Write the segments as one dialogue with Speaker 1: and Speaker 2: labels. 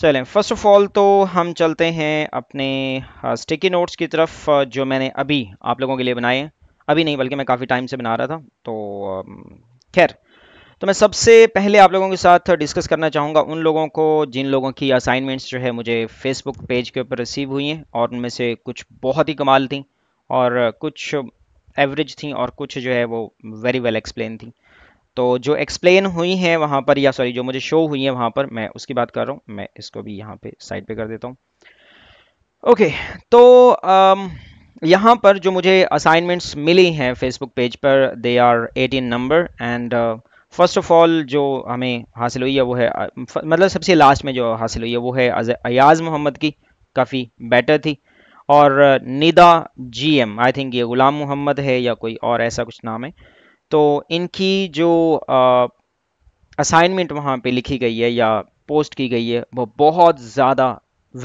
Speaker 1: चलें first of all तो हम चलते हैं अपने स्टिकी नोट्स की तरफ जो मैंने अभी आप लोगों के लिए बनाए हैं अभी नहीं बल्कि मैं काफ़ी टाइम से बना रहा था तो खैर तो मैं सबसे पहले आप लोगों के साथ डिस्कस करना चाहूँगा उन लोगों को जिन लोगों की असाइनमेंट्स जो है मुझे फेसबुक पेज के ऊपर रिसीव हुई हैं और उनमें से कुछ बहुत ही कमाल थी और कुछ एवरेज थी और कुछ जो है वो वेरी वेल एक्सप्लेन थी तो जो एक्सप्लेन हुई हैं वहाँ पर या सॉरी जो मुझे शो हुई हैं वहाँ पर मैं उसकी बात कर रहा हूँ मैं इसको भी यहाँ पे साइड पे कर देता हूँ ओके तो आम, यहाँ पर जो मुझे असाइनमेंट्स मिली हैं फेसबुक पेज पर they are eighteen number and first of all जो हमें हासिल हुई है वो है uh, मतलब सबसे लास्ट में जो हासिल हुई है वो है अयाज़ मोहम्मद की काफ़ी बेटर थी और uh, Nida GM I think ये ग़ुलाम मोहम्मद है या कोई और ऐसा कुछ नाम है तो इनकी जो असाइनमेंट वहाँ पे लिखी गई है या पोस्ट की गई है वो बहुत ज़्यादा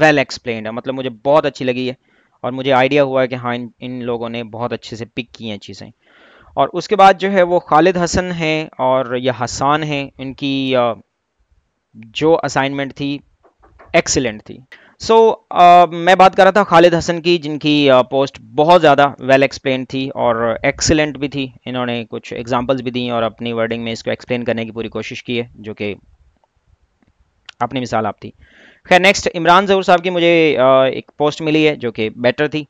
Speaker 1: वेल एक्सप्लेन है मतलब मुझे बहुत अच्छी लगी है और मुझे आइडिया हुआ है कि हाँ इन इन लोगों ने बहुत अच्छे से पिक की हैं चीज़ें और उसके बाद जो है वो खालिद हसन हैं और यह हसान हैं इनकी जो असाइनमेंट थी एक्सीलेंट थी सो so, uh, मैं बात कर रहा था खालिद हसन की जिनकी uh, पोस्ट बहुत ज़्यादा वेल एक्सप्लेन थी और एक्सेलेंट भी थी इन्होंने कुछ एग्जांपल्स भी दी और अपनी वर्डिंग में इसको एक्सप्लेन करने की पूरी कोशिश की है जो कि अपनी मिसाल आप थी खैर नेक्स्ट इमरान जहूर साहब की मुझे uh, एक पोस्ट मिली है जो कि बेटर थी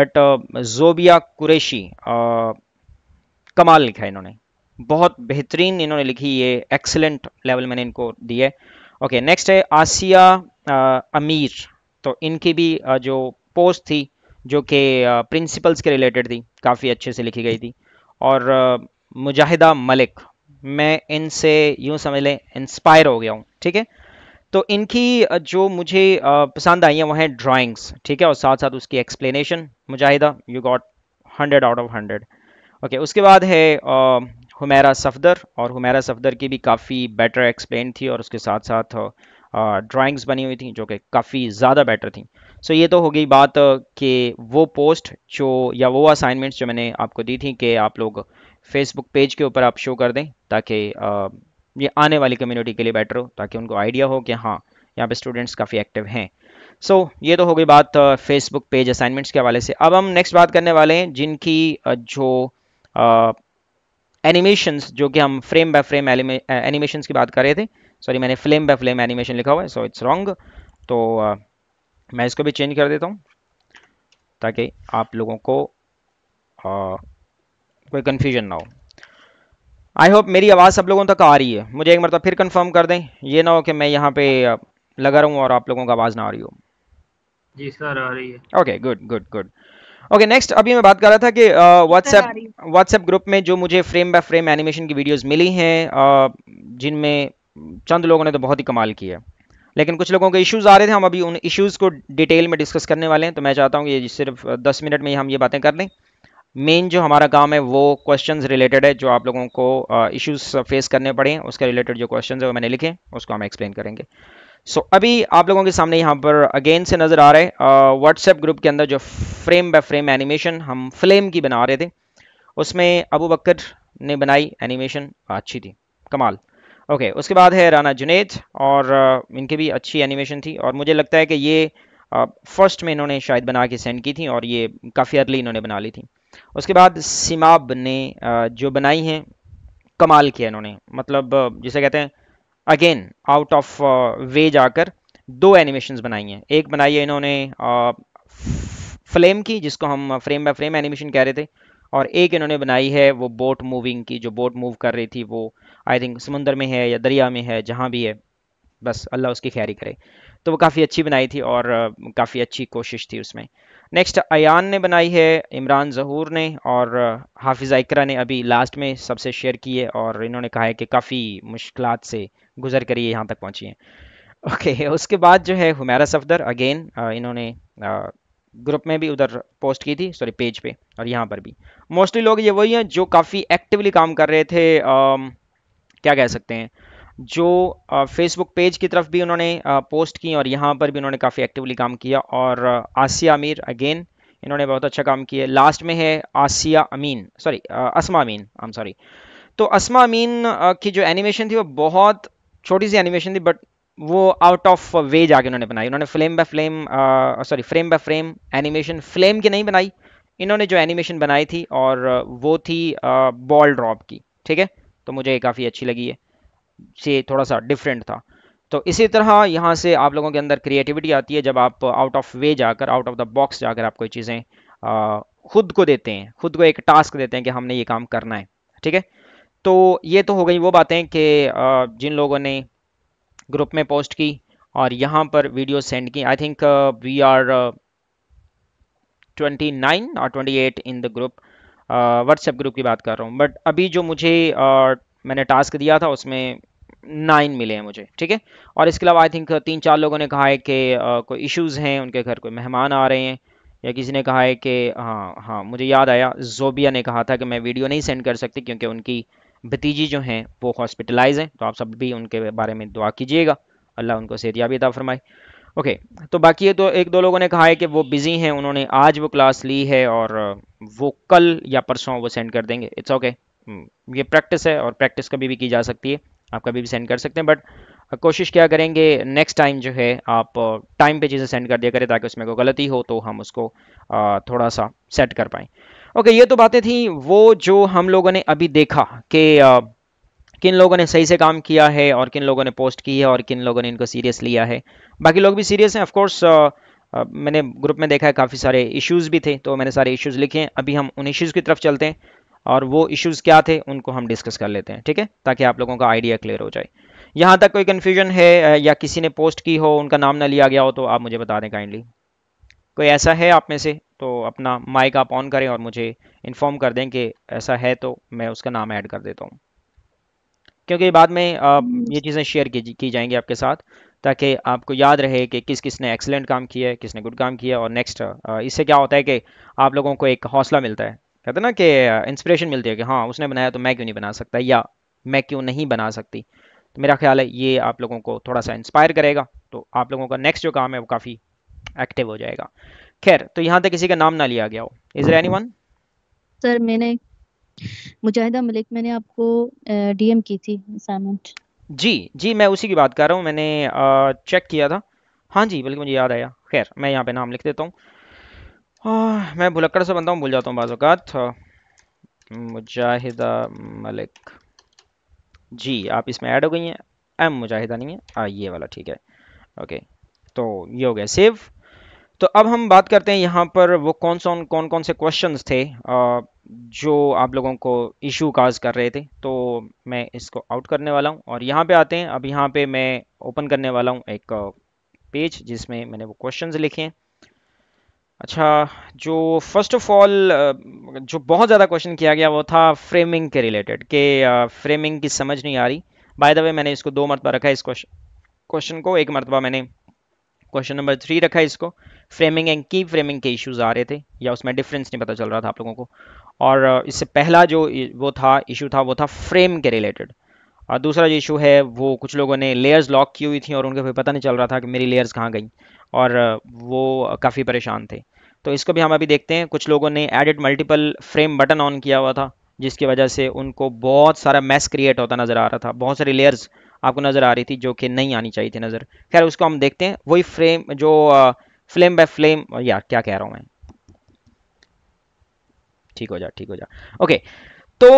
Speaker 1: but uh, Zobia Qureshi uh, कमाल लिखा है इन्होंने बहुत बेहतरीन इन्होंने लिखी ये एक्सेलेंट लेवल मैंने इनको दी है ओके okay, नेक्स्ट है आसिया अमीर तो इनकी भी जो पोस्ट थी जो कि प्रिंसिपल्स के रिलेटेड थी काफ़ी अच्छे से लिखी गई थी और मुजाहिदा मलिक मैं इनसे यूं समझ लें इंस्पायर हो गया हूँ ठीक है तो इनकी जो मुझे पसंद आई हैं वह हैं ड्राइंग्स ठीक है और साथ साथ उसकी explanation Mujahida you got hundred out of hundred okay उसके बाद है हुमेरा सफदर और हुमैरा सफदर की भी काफ़ी बेटर एक्सप्लेन थी और उसके साथ साथ ड्राइंग्स बनी हुई थी जो कि काफ़ी ज़्यादा बेटर थी सो ये तो हो गई बात कि वो पोस्ट जो या वो असाइनमेंट्स जो मैंने आपको दी थी कि आप लोग फेसबुक पेज के ऊपर आप शो कर दें ताकि ये आने वाली कम्युनिटी के लिए बेटर हो ताकि उनको आइडिया हो कि हाँ यहाँ पे स्टूडेंट्स काफ़ी एक्टिव हैं सो so, ये तो हो गई बात फेसबुक पेज असाइनमेंट्स के हवाले से अब हम नेक्स्ट बात करने वाले हैं जिनकी जो एनिमेशंस जो कि हम फ्रेम बाय फ्रेम एनिमेशंस की बात कर रहे थे सॉरी मैंने फ्लेम बाय फ्लेम एनिमेशन लिखा हुआ है सो इट्स रॉन्ग तो uh, मैं इसको भी चेंज कर देता हूँ ताकि आप लोगों को uh, कोई कन्फ्यूजन ना हो आई होप मेरी आवाज़ सब लोगों तक आ रही है मुझे एक मरतब फिर कंफर्म कर दें ये ना हो कि मैं यहाँ पे uh, लगा रहूँ और आप लोगों का आवाज़ ना आ रही हो
Speaker 2: जी सर आ रही है
Speaker 1: okay good good good okay next अभी मैं बात कर रहा था कि व्हाट्सएप व्हाट्सएप ग्रुप में जो मुझे फ्रेम बाय फ्रेम एनिमेशन की वीडियोस मिली हैं uh, जिनमें चंद लोगों ने तो बहुत ही कमाल किया लेकिन कुछ लोगों के इश्यूज़ आ रहे थे हम अभी उन इश्यूज़ को डिटेल में डिस्कस करने वाले हैं तो मैं चाहता हूँ ये सिर्फ दस मिनट में ही हम ये बातें कर लें मेन जो हमारा काम है वो क्वेश्चंस रिलेटेड है जो आप लोगों को इश्यूज़ फेस करने पड़े हैं उसके रिलेटेड जो क्वेश्चंस है वो मैंने लिखे उसको हम एक्सप्लेन करेंगे सो so, अभी आप लोगों के सामने यहाँ पर अगेन से नज़र आ रहे व्हाट्सएप ग्रुप के अंदर जो फ्रेम बाय फ्रेम एनिमेशन हम फ्लेम की बना रहे थे उसमें अबू बकर ने बनाई एनिमेशन अच्छी थी कमाल ओके okay, उसके बाद है राना जुनेद और इनकी भी अच्छी एनिमेशन थी और मुझे लगता है कि ये फर्स्ट में इन्होंने शायद बना के सेंड की थी और ये काफ़ी अर्ली इन्होंने बना ली थी उसके बाद सिमाब ने जो बनाई हैं कमाल किया इन्होंने मतलब जिसे कहते हैं अगेन आउट ऑफ वे जाकर दो एनिमेशन बनाई हैं एक बनाई है इन्होंने फ्लेम की जिसको हम फ्रेम बाय फ्रेम एनिमेशन कह रहे थे और एक इन्होंने बनाई है वो बोट मूविंग की जो बोट मूव कर रही थी वो आई थिंक समुंदर में है या दरिया में है जहाँ भी है बस अल्लाह उसकी खैरी करे तो वो काफ़ी अच्छी बनाई थी और काफ़ी अच्छी कोशिश थी उसमें नेक्स्ट अयान ने बनाई है इमरान जहूर ने और हाफिज़ इकरा ने अभी लास्ट में सबसे शेयर की है और इन्होंने कहा है कि काफ़ी मुश्किल से गुजर कर ये यहाँ तक पहुँची हैं ओके उसके बाद जो है हुमैरा सफदर अगेन इन्होंने ग्रुप में भी उधर पोस्ट की थी सॉरी पेज पे और यहाँ पर भी मोस्टली लोग ये वही हैं जो काफ़ी एक्टिवली काम कर रहे थे आ, um, क्या कह सकते हैं जो फेसबुक uh, पेज की तरफ भी उन्होंने पोस्ट uh, की और यहाँ पर भी उन्होंने काफ़ी एक्टिवली काम किया और uh, आसिया अमीर अगेन इन्होंने बहुत अच्छा काम किया लास्ट में है Asiya Amin sorry Asma Amin I am sorry तो असमा अमीन की जो एनिमेशन थी वो बहुत छोटी सी एनिमेशन थी बट वो आउट ऑफ वे जाके उन्होंने बनाई उन्होंने flame by flame sorry frame by frame animation flame की नहीं बनाई इन्होंने जो एनिमेशन बनाई थी और uh, वो थी बॉल uh, ड्रॉप की ठीक है तो मुझे ये काफ़ी अच्छी लगी है से थोड़ा सा डिफरेंट था तो इसी तरह यहाँ से आप लोगों के अंदर क्रिएटिविटी आती है जब आप आउट ऑफ वे जाकर आउट ऑफ द बॉक्स जाकर आप कोई चीज़ें uh, खुद को देते हैं खुद को एक टास्क देते हैं कि हमने ये काम करना है ठीक है तो ये तो हो गई वो बातें कि uh, जिन लोगों ने ग्रुप में पोस्ट की और यहाँ पर वीडियो सेंड की आई थिंक वी आर 29 और 28 in the group WhatsApp group की बात कर रहा हूँ बट अभी जो मुझे uh, मैंने टास्क दिया था उसमें नाइन मिले हैं मुझे ठीक है और इसके अलावा आई थिंक uh, तीन चार लोगों ने कहा है कि uh, कोई इश्यूज़ हैं उनके घर कोई मेहमान आ रहे हैं या किसी ने कहा है कि हाँ हाँ मुझे याद आया जोबिया ने कहा था कि मैं वीडियो नहीं सेंड कर सकती क्योंकि उनकी uh, भतीजी जो हैं वो हॉस्पिटलाइज हैं तो आप सब भी उनके बारे में दुआ कीजिएगा अल्लाह उनको सेहतियाबी अदा फरमाए ओके तो बाकी ये तो एक दो लोगों ने कहा है कि वो बिज़ी हैं उन्होंने आज वो क्लास ली है और वो कल या परसों वो सेंड कर देंगे इट्स ओके okay. Hmm, ये प्रैक्टिस है और प्रैक्टिस कभी भी की जा सकती है आप कभी भी सेंड कर सकते हैं बट कोशिश क्या करेंगे नेक्स्ट टाइम जो है आप टाइम uh, पे चीज़ें सेंड कर दिया करें ताकि उसमें कोई गलती हो तो हम उसको uh, थोड़ा सा सेट कर पाएँ ओके ये तो बातें थी वो जो हम लोगों ने अभी देखा कि किन लोगों ने सही से काम किया है और किन लोगों ने पोस्ट की है और किन लोगों ने इनको सीरियस लिया है बाकी लोग भी सीरियस हैं ऑफकोर्स मैंने ग्रुप में देखा है काफ़ी सारे इश्यूज़ भी थे तो मैंने सारे इश्यूज़ लिखे हैं अभी हम उन इश्यूज़ की तरफ चलते हैं और वो इश्यूज़ क्या थे उनको हम डिस्कस कर लेते हैं ठीक है ताकि आप लोगों का आइडिया क्लियर हो जाए यहाँ तक कोई कन्फ्यूजन है या किसी ने पोस्ट की हो उनका नाम ना लिया गया हो तो आप मुझे बता दें काइंडली कोई ऐसा है आप में से तो अपना माइक आप ऑन करें और मुझे इन्फॉर्म कर दें कि ऐसा है तो मैं उसका नाम ऐड कर देता हूँ क्योंकि बाद में आप हम्म। ये चीज़ें शेयर की, की जाएंगी आपके साथ ताकि आपको याद रहे कि किस किसने एक्सेलेंट काम किया है किसने गुड काम किया और नेक्स्ट इससे क्या होता है कि आप लोगों को एक हौसला मिलता है कहते हैं ना कि इंस्पिरेशन मिलती है कि हाँ उसने बनाया तो मैं क्यों नहीं बना सकता या मैं क्यों नहीं बना सकती तो मेरा ख्याल है ये आप लोगों को थोड़ा सा इंस्पायर करेगा तो आप लोगों का नेक्स्ट जो काम है वो काफ़ी एक्टिव हो जाएगा खैर तो यहाँ तक किसी का नाम ना लिया गया हो इज एनी वन
Speaker 2: सर मैंने मुजाहिदा मलिक मैंने आपको डीएम की थी असाइनमेंट
Speaker 1: जी जी मैं उसी की बात कर रहा हूँ मैंने आ, चेक किया था हाँ जी बल्कि मुझे याद आया खैर मैं यहाँ पे नाम लिख देता हूँ मैं भुलक्कड़ से बनता हूँ भूल जाता हूँ बाज़ात मुजाहिदा मलिक जी आप इसमें ऐड हो गई हैं एम मुजाहिदा नहीं है आ, ये वाला ठीक है ओके तो ये हो गया सेव तो अब हम बात करते हैं यहाँ पर वो कौन सा कौन कौन से क्वेश्चन थे जो आप लोगों को इशू काज कर रहे थे तो मैं इसको आउट करने वाला हूँ और यहाँ पे आते हैं अब यहाँ पे मैं ओपन करने वाला हूँ एक पेज जिसमें मैंने वो क्वेश्चंस लिखे हैं अच्छा जो फर्स्ट ऑफ ऑल जो बहुत ज़्यादा क्वेश्चन किया गया वो था फ्रेमिंग के रिलेटेड के फ्रेमिंग की समझ नहीं आ रही बाय द वे मैंने इसको दो मरतबा रखा है इस क्वेश्चन को एक मरतबा मैंने क्वेश्चन नंबर थ्री रखा है इसको फ्रेमिंग एंड की फ्रेमिंग के इश्यूज आ रहे थे या उसमें डिफरेंस नहीं पता चल रहा था आप लोगों को और इससे पहला जो वो था इशू था वो था फ्रेम के रिलेटेड और दूसरा जो इशू है वो कुछ लोगों ने लेयर्स लॉक की हुई थी और उनको पता नहीं चल रहा था कि मेरी लेयर्स कहाँ गई और वो काफ़ी परेशान थे तो इसको भी हम अभी देखते हैं कुछ लोगों ने edit multiple frame button on किया हुआ था जिसकी वजह से उनको बहुत सारा मैस क्रिएट होता नज़र आ रहा था बहुत सारी लेयर्स आपको नज़र आ रही थी जो कि नहीं आनी चाहिए थी नज़र खैर उसको हम देखते हैं वही फ्रेम जो फ्लेम बाय फ्लेम यार क्या कह रहा हूं मैं ठीक हो जा ठीक हो जा ओके तो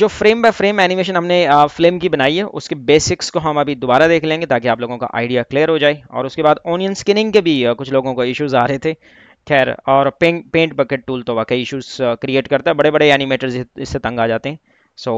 Speaker 1: जो फ्रेम बाय फ्रेम एनिमेशन हमने फ्लेम की बनाई है उसके बेसिक्स को हम अभी दोबारा देख लेंगे ताकि आप लोगों का आइडिया क्लियर हो जाए और उसके बाद ऑनियन स्किनिंग के भी कुछ लोगों को इश्यूज आ रहे थे खैर और पेंट पेंट बकेट टूल तो वाकई इश्यूज क्रिएट करता है बड़े बड़े एनिमेटर्स इससे तंग आ जाते हैं सो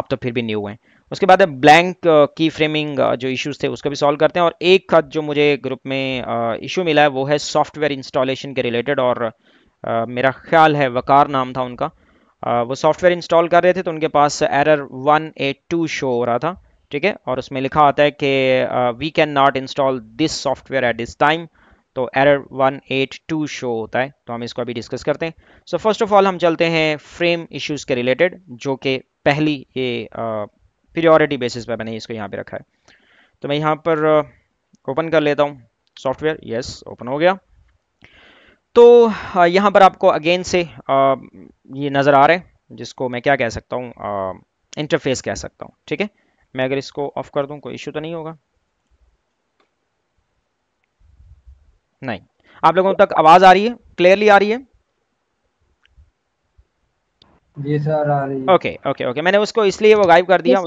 Speaker 1: आप तो फिर भी न्यू हैं उसके बाद ब्लैंक की फ्रेमिंग जो इश्यूज थे उसको भी सॉल्व करते हैं और एक जो मुझे ग्रुप में इशू uh, मिला है वो है सॉफ्टवेयर इंस्टॉलेशन के रिलेटेड और uh, मेरा ख्याल है वकार नाम था उनका uh, वो सॉफ्टवेयर इंस्टॉल कर रहे थे तो उनके पास एरर 182 शो हो रहा था ठीक है और उसमें लिखा आता है कि we can not install this software at this time तो एरर 182 शो होता है तो हम इसको अभी डिस्कस करते हैं सो फर्स्ट ऑफ ऑल हम चलते हैं फ्रेम इश्यूज़ के रिलेटेड जो कि पहली ये प्रियोरिटी बेसिस पर मैंने इसको यहाँ पर रखा है तो मैं यहाँ पर ओपन uh, कर लेता हूँ सॉफ्टवेयर यस ओपन हो गया तो uh, यहाँ पर आपको अगेन से uh, ये नज़र आ रहे हैं जिसको मैं क्या कह सकता हूँ इंटरफेस कह सकता हूँ ठीक है मैं अगर इसको ऑफ कर दूँ कोई इशू तो नहीं होगा नहीं आप लोगों तक आवाज़ आ रही है क्लियरली आ रही है
Speaker 2: जी सर आ रही
Speaker 1: ओके ओके ओके मैंने उसको इसलिए वो गायब कर दिया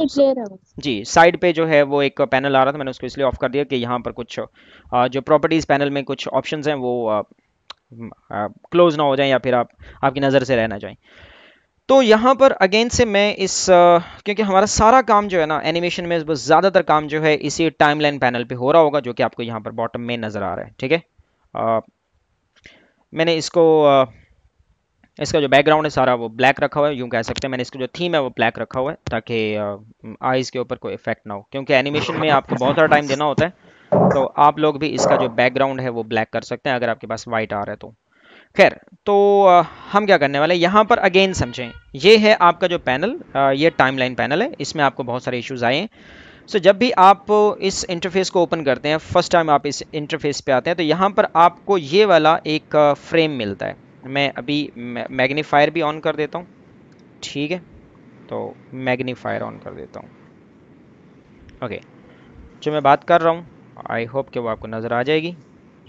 Speaker 1: जी साइड पे जो है वो एक पैनल आ रहा था मैंने उसको इसलिए ऑफ कर दिया कि यहाँ पर कुछ जो प्रॉपर्टीज पैनल में कुछ ऑप्शन हैं वो क्लोज ना हो जाए या फिर आप आपकी नज़र से रहना चाहें तो यहाँ पर अगेन से मैं इस क्योंकि हमारा सारा काम जो है ना एनिमेशन में वो ज़्यादातर काम जो है इसी टाइमलाइन पैनल पे हो रहा होगा जो कि आपको यहाँ पर बॉटम में नज़र आ रहा है ठीक है मैंने इसको इसका जो बैकग्राउंड है सारा वो ब्लैक रखा हुआ है यूँ कह सकते हैं मैंने इसका जो थीम है वो ब्लैक रखा हुआ है ताकि आइज़ के ऊपर कोई इफेक्ट ना हो क्योंकि एनिमेशन में आपको बहुत सारा टाइम देना होता है तो आप लोग भी इसका जो बैकग्राउंड है वो ब्लैक कर सकते हैं अगर आपके पास वाइट आ रहा है तो खैर तो हम क्या करने वाले यहाँ पर अगेन समझें ये है आपका जो पैनल ये टाइमलाइन पैनल है इसमें आपको बहुत सारे इश्यूज आए हैं सो जब भी आप इस इंटरफेस को ओपन करते हैं फर्स्ट टाइम आप इस इंटरफेस पे आते हैं तो यहाँ पर आपको ये वाला एक फ्रेम मिलता है मैं अभी मैग्नीफायर भी ऑन कर देता हूँ ठीक है तो मैग्नीफायर ऑन कर देता हूँ ओके जो मैं बात कर रहा हूँ आई होप कि वो आपको नज़र आ जाएगी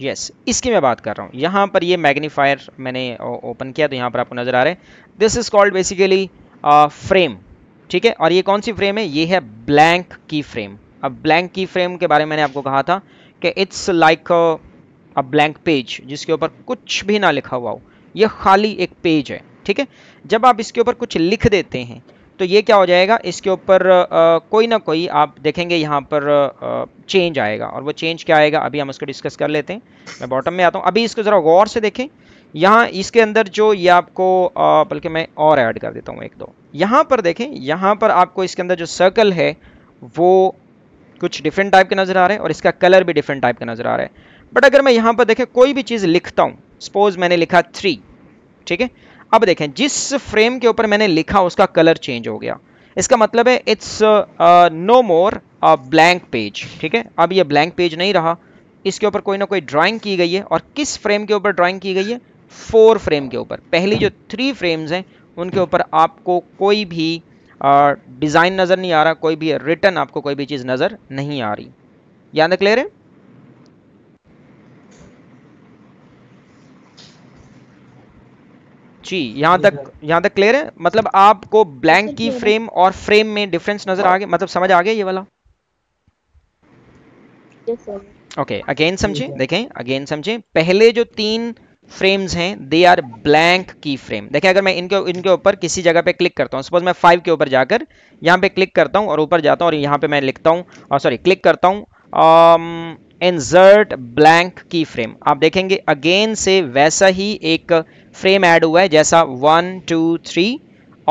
Speaker 1: यस yes, इसकी मैं बात कर रहा हूँ यहाँ पर ये मैग्नीफायर मैंने ओपन किया तो यहाँ पर आपको नज़र आ रहा है this is called basically frame ठीक है और ये कौन सी फ्रेम है ये है ब्लैंक की फ्रेम अब ब्लैंक की फ्रेम के बारे में मैंने आपको कहा था कि it's like a blank page जिसके ऊपर कुछ भी ना लिखा हुआ हो यह खाली एक पेज है ठीक है जब आप इसके ऊपर कुछ लिख देते हैं तो ये क्या हो जाएगा इसके ऊपर कोई ना कोई आप देखेंगे यहाँ पर आ, चेंज आएगा और वो चेंज क्या आएगा अभी हम उसको डिस्कस कर लेते हैं मैं बॉटम में आता हूँ अभी इसको ज़रा गौर से देखें यहाँ इसके अंदर जो ये आपको बल्कि मैं और ऐड कर देता हूँ एक दो यहाँ पर देखें यहाँ पर आपको इसके अंदर जो सर्कल है वो कुछ डिफरेंट टाइप के नज़र आ रहे हैं और इसका कलर भी डिफरेंट टाइप का नज़र आ रहा है बट अगर मैं यहाँ पर देखें कोई भी चीज़ लिखता हूँ सपोज मैंने लिखा थ्री ठीक है अब देखें जिस फ्रेम के ऊपर मैंने लिखा उसका कलर चेंज हो गया इसका मतलब है it's no more a blank page ठीक है अब ये ब्लैंक पेज नहीं रहा इसके ऊपर कोई ना कोई ड्राइंग की गई है और किस फ्रेम के ऊपर ड्राइंग की गई है फोर फ्रेम के ऊपर पहली जो थ्री फ्रेम्स हैं उनके ऊपर आपको कोई भी डिज़ाइन uh, नज़र नहीं आ रहा कोई भी रिटर्न आपको कोई भी चीज़ नज़र नहीं आ रही याद क्लियर है जी यहाँ तक यहाँ तक क्लियर है मतलब आपको ब्लैंक की फ्रेम और फ्रेम में डिफरेंस नजर आ गया मतलब समझ आ गया ये वाला ओके अगेन समझे देखें अगेन समझे पहले जो तीन फ्रेम्स हैं दे आर ब्लैंक की फ्रेम देखें अगर मैं इनके इनके ऊपर किसी जगह पे क्लिक करता हूँ सपोज मैं फाइव के ऊपर जाकर यहाँ पे क्लिक करता हूँ और ऊपर जाता हूँ और यहाँ पे मैं लिखता हूँ और सॉरी क्लिक करता हूँ इंजर्ट ब्लैंक की फ्रेम आप देखेंगे अगेन से वैसा ही एक फ्रेम ऐड हुआ है जैसा वन टू थ्री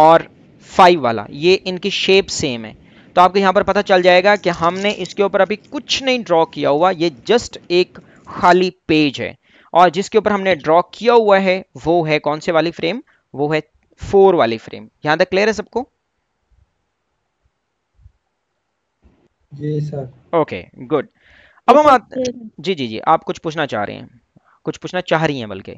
Speaker 1: और फाइव वाला ये इनकी शेप सेम है तो आपको यहाँ पर पता चल जाएगा कि हमने इसके ऊपर अभी कुछ नहीं ड्रॉ किया हुआ ये जस्ट एक खाली पेज है और जिसके ऊपर हमने ड्रॉ किया हुआ है वो है कौन से वाली फ्रेम वो है फोर वाली फ्रेम यहाँ तक क्लियर है सबको जी सर ओके गुड अब हम जी जी जी आप कुछ पूछना चाह रहे हैं कुछ पूछना चाह रही हैं बल्कि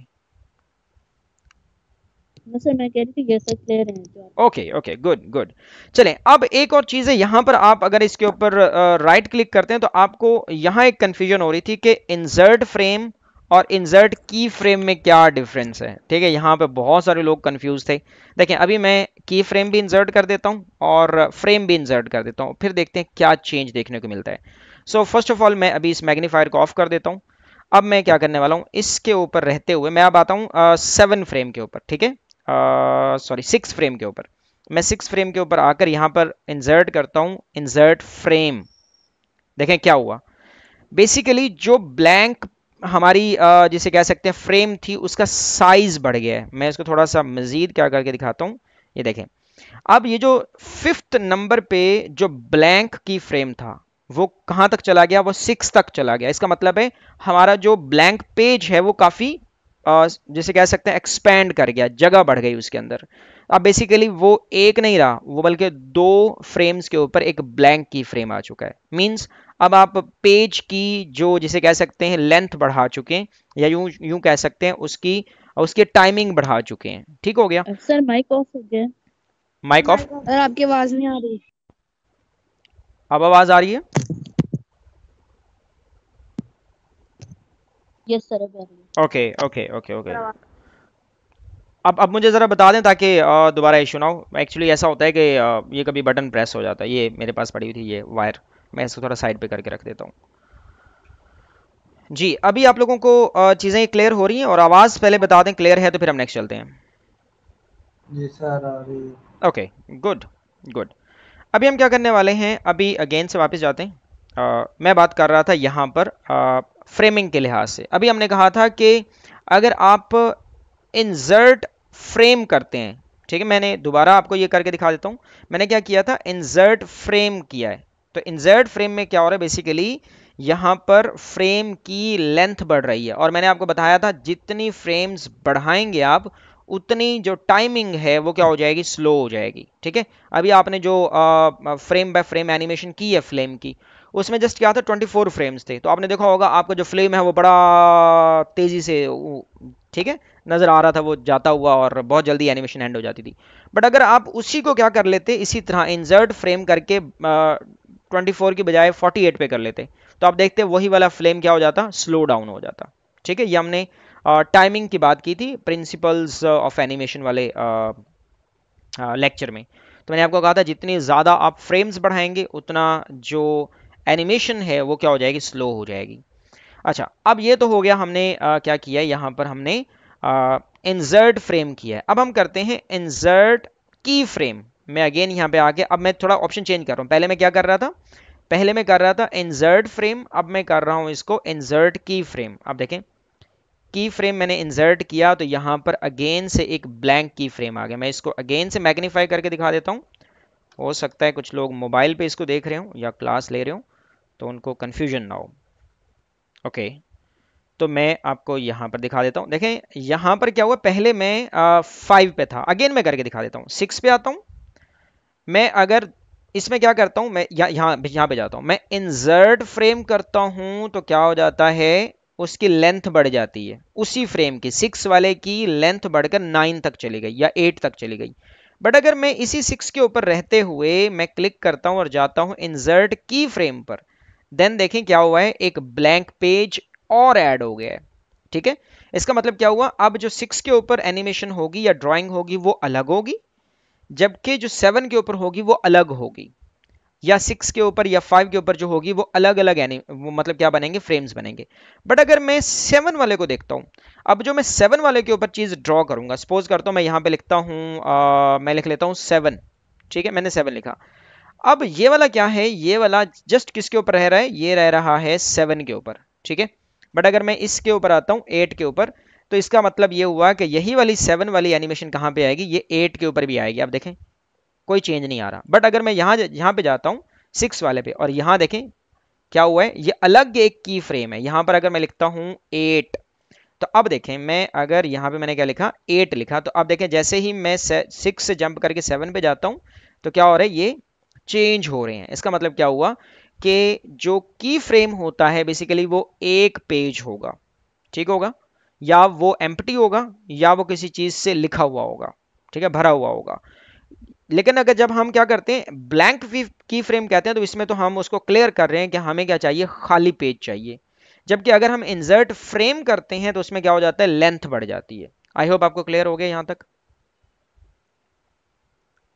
Speaker 1: ओके ओके गुड गुड चलें अब एक और चीज़ है यहाँ पर आप अगर इसके ऊपर राइट क्लिक करते हैं तो आपको यहाँ एक कन्फ्यूजन हो रही थी कि इंसर्ट फ्रेम और इंसर्ट की फ्रेम में क्या डिफरेंस है ठीक है यहाँ पे बहुत सारे लोग कंफ्यूज थे देखें अभी मैं की फ्रेम भी इंसर्ट कर देता हूँ और फ्रेम भी इंसर्ट कर देता हूँ फिर देखते हैं क्या चेंज देखने को मिलता है सो फर्स्ट ऑफ ऑल मैं अभी इस मैग्नीफायर को ऑफ कर देता हूँ अब मैं क्या करने वाला हूँ इसके ऊपर रहते हुए मैं अब आता हूँ सेवन फ्रेम के ऊपर ठीक है सॉरी सिक्स फ्रेम के ऊपर मैं सिक्स फ्रेम के ऊपर आकर यहाँ पर इंजर्ट करता हूँ इंजर्ट फ्रेम देखें क्या हुआ बेसिकली जो ब्लैंक हमारी जिसे कह सकते हैं फ्रेम थी उसका साइज बढ़ गया है मैं इसको थोड़ा सा मजीद क्या करके दिखाता हूँ ये देखें अब ये जो फिफ्थ नंबर पे जो ब्लैंक की फ्रेम था वो कहाँ तक चला गया वो सिक्स तक चला गया इसका मतलब है हमारा जो ब्लैंक पेज है वो काफ़ी जैसे कह सकते हैं एक्सपेंड कर गया जगह बढ़ गई उसके अंदर अब बेसिकली वो एक नहीं रहा वो बल्कि दो फ्रेम्स के ऊपर एक ब्लैंक की फ्रेम आ चुका है मींस अब आप पेज की जो जिसे कह सकते हैं लेंथ बढ़ा चुके हैं या यूं यूं कह सकते हैं उसकी उसके टाइमिंग बढ़ा चुके हैं ठीक हो गया सर माइक ऑफ हो गया माइक ऑफ
Speaker 2: सर आपकी आवाज नहीं आ रही
Speaker 1: अब आवाज आ रही है
Speaker 2: यस सर आ रही
Speaker 1: ओके ओके ओके ओके अब अब मुझे ज़रा बता दें ताकि दोबारा इशू ना हो एक्चुअली ऐसा होता है कि आ, ये कभी बटन प्रेस हो जाता है ये मेरे पास पड़ी हुई थी ये वायर मैं इसको थोड़ा साइड पे करके रख देता हूँ जी अभी आप लोगों को चीज़ें क्लियर हो रही हैं और आवाज़ पहले बता दें क्लियर है तो फिर हम नेक्स्ट चलते हैं जी सर ओके गुड गुड अभी हम क्या करने वाले हैं अभी अगेन से वापस जाते हैं आ, मैं बात कर रहा था यहाँ पर आ, फ्रेमिंग के लिहाज से अभी हमने कहा था कि अगर आप इंजर्ट फ्रेम करते हैं ठीक है मैंने दोबारा आपको ये करके दिखा देता हूँ मैंने क्या किया था इंजर्ट फ्रेम किया है तो इंजर्ट फ्रेम में क्या हो रहा है बेसिकली यहाँ पर फ्रेम की लेंथ बढ़ रही है और मैंने आपको बताया था जितनी फ्रेम्स बढ़ाएंगे आप उतनी जो टाइमिंग है वो क्या हो जाएगी स्लो हो जाएगी ठीक है अभी आपने जो आ, फ्रेम बाय फ्रेम एनिमेशन की है फ्लेम की उसमें जस्ट क्या था 24 फ्रेम्स थे तो आपने देखा होगा आपका जो फ्लेम है वो बड़ा तेज़ी से ठीक है नज़र आ रहा था वो जाता हुआ और बहुत जल्दी एनिमेशन एंड हो जाती थी बट अगर आप उसी को क्या कर लेते इसी तरह इंजर्ट फ्रेम करके ट्वेंटी फोर की बजाय एट पे कर लेते तो आप देखते वही वाला फ्लेम क्या हो जाता स्लो डाउन हो जाता ठीक है ये हमने टाइमिंग की बात की थी प्रिंसिपल्स ऑफ एनिमेशन वाले लेक्चर में तो मैंने आपको कहा था जितनी ज़्यादा आप फ्रेम्स बढ़ाएंगे उतना जो एनिमेशन है वो क्या हो जाएगी स्लो हो जाएगी अच्छा अब ये तो हो गया हमने आ, क्या किया यहाँ पर हमने इंजर्ट फ्रेम किया है अब हम करते हैं इंजर्ट की फ्रेम मैं अगेन यहाँ पे आके अब मैं थोड़ा ऑप्शन चेंज कर रहा हूँ पहले मैं क्या कर रहा था पहले मैं कर रहा था इंजर्ट फ्रेम अब मैं कर रहा हूँ इसको इंजर्ट की फ्रेम अब देखें की फ्रेम मैंने इंसर्ट किया तो यहाँ पर अगेन से एक ब्लैंक की फ्रेम आ गया मैं इसको अगेन से मैग्नीफाई करके दिखा देता हूँ हो सकता है कुछ लोग मोबाइल पे इसको देख रहे हो या क्लास ले रहे हो तो उनको कन्फ्यूजन ना हो ओके तो मैं आपको यहाँ पर दिखा देता हूँ देखें यहाँ पर क्या हुआ पहले मैं फाइव पे था अगेन मैं करके दिखा देता हूँ सिक्स पे आता हूँ मैं अगर इसमें क्या करता हूँ मैं यहाँ यहाँ पे जाता हूँ मैं इंजर्ट फ्रेम करता हूँ तो क्या हो जाता है उसकी लेंथ बढ़ जाती है उसी फ्रेम की सिक्स वाले की लेंथ बढ़कर नाइन तक चली गई या एट तक चली गई बट अगर मैं इसी सिक्स के ऊपर रहते हुए मैं क्लिक करता हूँ और जाता हूँ इंजर्ट की फ्रेम पर देन देखें क्या हुआ है एक ब्लैंक पेज और ऐड हो गया है ठीक है इसका मतलब क्या हुआ अब जो सिक्स के ऊपर एनिमेशन होगी या ड्राइंग होगी वो अलग होगी जबकि जो सेवन के ऊपर होगी वो अलग होगी या सिक्स के ऊपर या फाइव के ऊपर जो होगी वो अलग अलग एनिम वो मतलब क्या बनेंगे फ्रेम्स बनेंगे बट अगर मैं सेवन वाले को देखता हूँ अब जो मैं सेवन वाले के ऊपर चीज़ ड्रॉ करूँगा सपोज करता हूँ मैं यहाँ पे लिखता हूँ मैं लिख लेता हूँ सेवन ठीक है मैंने सेवन लिखा अब ये वाला क्या है ये वाला जस्ट किसके ऊपर रह रहा है ये रह रहा है सेवन के ऊपर ठीक है बट अगर मैं इसके ऊपर आता हूँ एट के ऊपर तो इसका मतलब ये हुआ कि यही वाली सेवन वाली एनिमेशन कहाँ पे आएगी ये एट के ऊपर भी आएगी आप देखें कोई चेंज नहीं आ रहा बट अगर मैं यहाँ यहाँ पे जाता हूँ सिक्स वाले पे और यहाँ देखें क्या हुआ है ये अलग एक की फ्रेम है यहाँ पर अगर मैं लिखता हूँ एट तो अब देखें मैं अगर यहाँ पे मैंने क्या लिखा एट लिखा तो अब देखें जैसे ही मैं सिक्स से जंप करके सेवन पे जाता हूँ तो क्या हो रहा है ये चेंज हो रहे हैं इसका मतलब क्या हुआ कि जो की फ्रेम होता है बेसिकली वो एक पेज होगा ठीक होगा या वो एम्प्टी होगा या वो किसी चीज़ से लिखा हुआ होगा ठीक है भरा हुआ होगा लेकिन अगर जब हम क्या करते हैं ब्लैंक की फ्रेम कहते हैं तो इसमें तो हम उसको क्लियर कर रहे हैं कि हमें क्या चाहिए खाली पेज चाहिए जबकि अगर हम इंजर्ट फ्रेम करते हैं तो उसमें क्या हो जाता है लेंथ बढ़ जाती है आई होप आपको क्लियर हो गया यहाँ तक